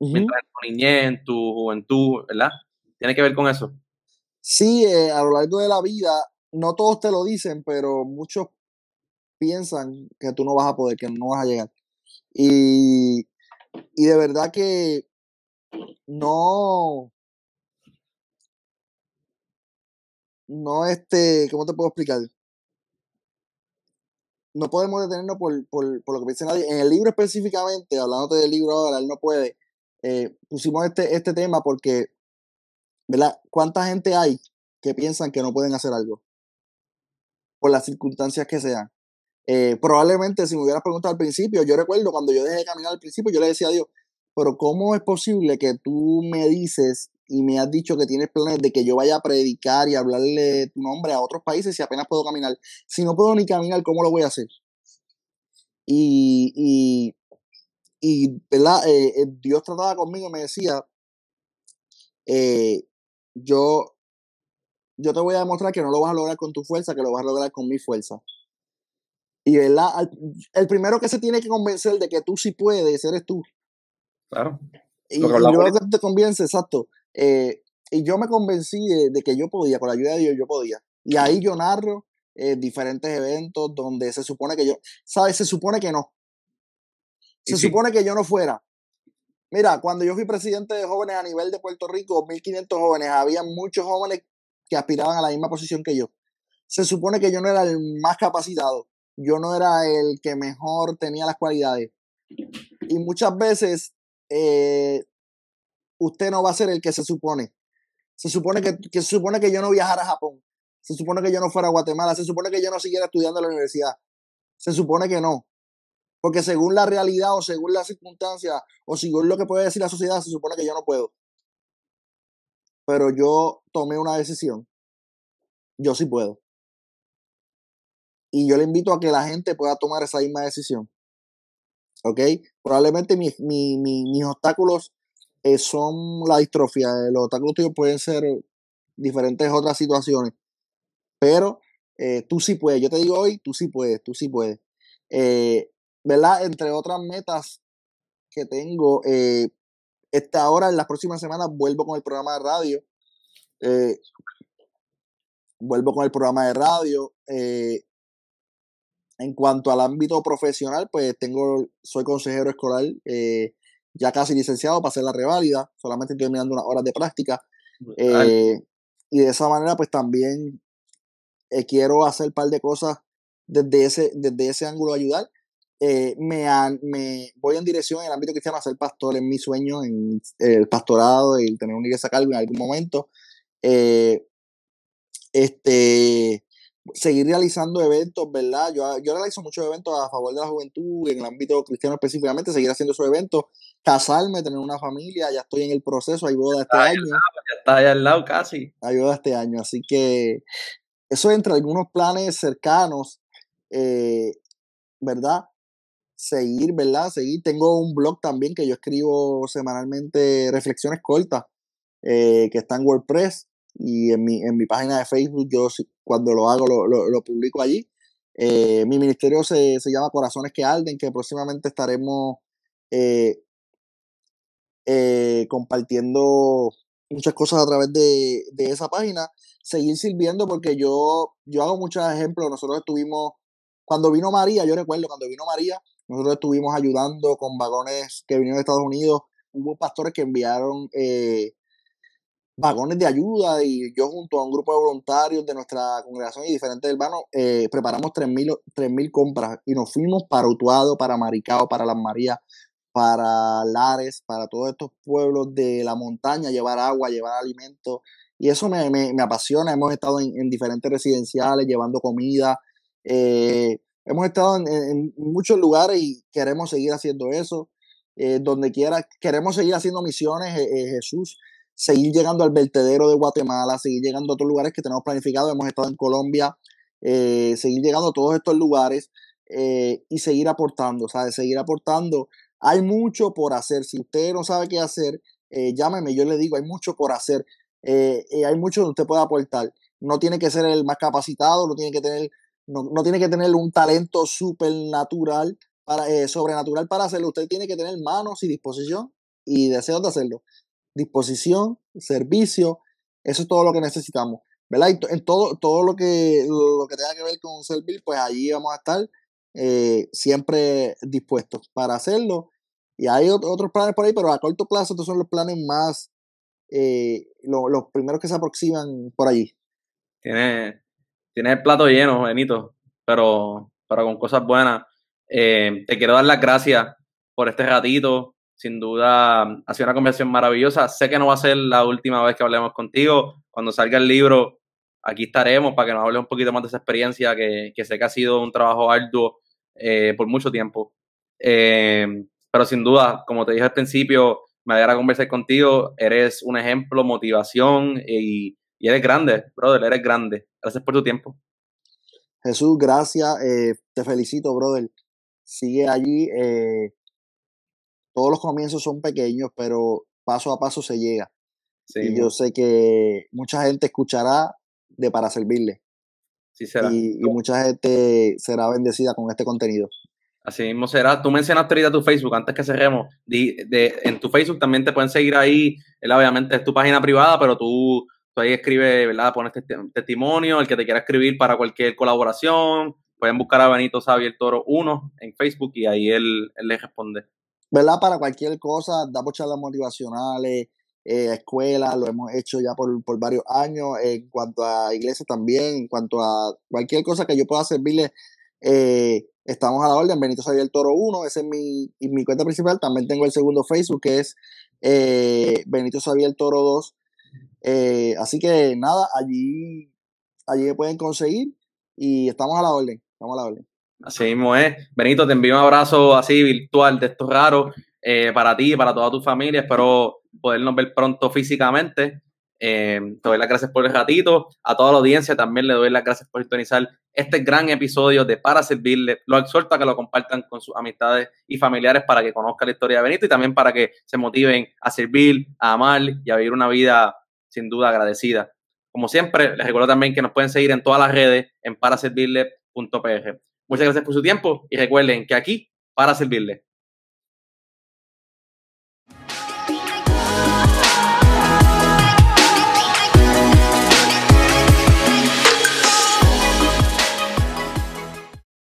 Mientras en tu niñez, tu juventud, ¿verdad? ¿Tiene que ver con eso? Sí, eh, a lo largo de la vida, no todos te lo dicen, pero muchos piensan que tú no vas a poder, que no vas a llegar. y de verdad que no, no este, ¿cómo te puedo explicar? No podemos detenernos por, lo que piensa nadie. En el libro específicamente, hablándote del libro ahora, él no puede, eh, pusimos este, este tema porque, ¿verdad? ¿Cuánta gente hay que piensan que no pueden hacer algo? Por las circunstancias que sean. Eh, probablemente si me hubieras preguntado al principio, yo recuerdo cuando yo dejé de caminar al principio, yo le decía a Dios, pero ¿cómo es posible que tú me dices y me has dicho que tienes planes de que yo vaya a predicar y hablarle tu nombre a otros países si apenas puedo caminar? Si no puedo ni caminar, ¿cómo lo voy a hacer? Y, y, y ¿verdad? Eh, eh, Dios trataba conmigo y me decía, eh, yo, yo te voy a demostrar que no lo vas a lograr con tu fuerza, que lo vas a lograr con mi fuerza. Y ¿verdad? el primero que se tiene que convencer de que tú sí puedes, eres tú. Claro. Y, lo te convence, exacto. Eh, y yo me convencí de, que yo podía, con la ayuda de Dios, yo podía. Y ahí yo narro eh, diferentes eventos donde se supone que yo, ¿sabes? Se supone que no. Se supone que yo no fuera. Mira, cuando yo fui presidente de jóvenes a nivel de Puerto Rico, 1.500 jóvenes, había muchos jóvenes que aspiraban a la misma posición que yo. Se supone que yo no era el más capacitado, yo no era el que mejor tenía las cualidades. Y muchas veces eh, usted no va a ser el que se supone. Se supone que, se supone que yo no viajara a Japón. Se supone que yo no fuera a Guatemala. Se supone que yo no siguiera estudiando en la universidad. Se supone que no. Porque según la realidad o según las circunstancias o según lo que puede decir la sociedad, se supone que yo no puedo. Pero yo tomé una decisión. Yo sí puedo. Y yo le invito a que la gente pueda tomar esa misma decisión. ¿ok? Probablemente mis obstáculos eh, son la distrofia, eh, los obstáculos tuyos pueden ser diferentes otras situaciones, pero eh, tú sí puedes, yo te digo hoy, tú sí puedes, tú sí puedes. ¿Verdad? Entre otras metas que tengo, esta hora en las próximas semanas, vuelvo con el programa de radio. vuelvo con el programa de radio. En cuanto al ámbito profesional, pues tengo, soy consejero escolar, eh, ya casi licenciado para hacer la reválida, solamente estoy mirando unas horas de práctica. Eh, y de esa manera, pues también eh, quiero hacer un par de cosas desde ese, desde ese ángulo de ayudar. me, me voy en dirección en el ámbito cristiano a ser pastor, en mi sueño, en el pastorado, y tener una iglesia cargo en algún momento. este seguir realizando eventos, ¿verdad? Yo, yo realizo muchos eventos a favor de la juventud, en el ámbito cristiano específicamente, seguir haciendo esos eventos, casarme, tener una familia, ya estoy en el proceso, hay boda este año. ya está allá al lado casi. Hay boda este año, así que eso entre algunos planes cercanos, eh, ¿verdad? Seguir, ¿verdad? Seguir. Tengo un blog también que yo escribo semanalmente reflexiones cortas, eh, que está en WordPress y en mi, página de Facebook, yo cuando lo hago lo, lo, publico allí. Eh, mi ministerio se, llama Corazones que Alden, que próximamente estaremos eh, eh, compartiendo muchas cosas a través de, esa página. Seguir sirviendo porque yo, yo hago muchos ejemplos. Nosotros estuvimos, cuando vino María, yo recuerdo cuando vino María, nosotros estuvimos ayudando con vagones que vinieron de Estados Unidos. Hubo pastores que enviaron vagones de ayuda y yo junto a un grupo de voluntarios de nuestra congregación y diferentes hermanos eh, preparamos 3.000 compras y nos fuimos para Utuado, para Maricao, para Las Marías, para Lares, para todos estos pueblos de la montaña, llevar agua, llevar alimentos. Y eso me, apasiona. Hemos estado en, diferentes residenciales llevando comida. Eh, hemos estado en, muchos lugares y queremos seguir haciendo eso. Eh, donde quiera, queremos seguir haciendo misiones, eh, Jesús seguir llegando al vertedero de Guatemala, seguir llegando a otros lugares que tenemos planificado, hemos estado en Colombia, eh, seguir llegando a todos estos lugares eh, y seguir aportando, Seguir aportando. Hay mucho por hacer, si usted no sabe qué hacer, eh, llámeme, yo le digo, hay mucho por hacer, hay mucho donde usted puede aportar. No tiene que ser el más capacitado, no tiene que tener, no, tiene que tener un talento supernatural, para, sobrenatural para hacerlo, usted tiene que tener manos y disposición y deseos de hacerlo disposición, servicio, eso es todo lo que necesitamos. ¿Verdad? Y en todo, todo lo que, lo que tenga que ver con servir, pues allí vamos a estar eh, siempre dispuestos para hacerlo. Y hay otros planes por ahí, pero a corto plazo estos son los planes más, eh, los primeros que se aproximan por allí. Tienes, el plato lleno, Benito, pero, para con cosas buenas. Eh, te quiero dar las gracias por este ratito, sin duda ha sido una conversación maravillosa. Sé que no va a ser la última vez que hablemos contigo. Cuando salga el libro, aquí estaremos para que nos hable un poquito más de esa experiencia, que, sé que ha sido un trabajo arduo eh, por mucho tiempo. Eh, pero sin duda, como te dije al principio, me alegra conversar contigo. Eres un ejemplo, motivación y, eres grande, brother, eres grande. Gracias por tu tiempo. Jesús, gracias. Eh, te felicito, brother. Sigue allí todos los comienzos son pequeños, pero paso a paso se llega. y yo sé que mucha gente escuchará de para servirle. Y, mucha gente será bendecida con este contenido. Así mismo será. Tú mencionaste ahorita tu Facebook, antes que cerremos. en tu Facebook también te pueden seguir ahí. Obviamente es tu página privada, pero tú, ahí escribes, ¿verdad? Pones testimonio, el que te quiera escribir para cualquier colaboración. Pueden buscar a Benito Xavier Toro 1 en Facebook y ahí él, le responde. ¿verdad? Para cualquier cosa, damos charlas motivacionales, eh, escuelas, lo hemos hecho ya por, varios años, en cuanto a iglesias también, en cuanto a cualquier cosa que yo pueda servirle, eh, estamos a la orden. Benito Sabiel Toro 1, esa es mi, mi cuenta principal. También tengo el segundo Facebook, que es eh, Benito Sabiel Toro 2. Eh, así que nada, allí, allí me pueden conseguir y estamos a la orden. Estamos a la orden. Así mismo es. Benito, te envío un abrazo así virtual de estos raros eh, para ti y para toda tu familia. Espero podernos ver pronto físicamente. Eh, te doy las gracias por el ratito. A toda la audiencia también le doy las gracias por sintonizar este gran episodio de Para Servirle. Lo exhorto a que lo compartan con sus amistades y familiares para que conozcan la historia de Benito y también para que se motiven a servir, a amar y a vivir una vida sin duda agradecida. Como siempre, les recuerdo también que nos pueden seguir en todas las redes en paraservirle.pr. Muchas gracias por su tiempo y recuerden que aquí para servirle.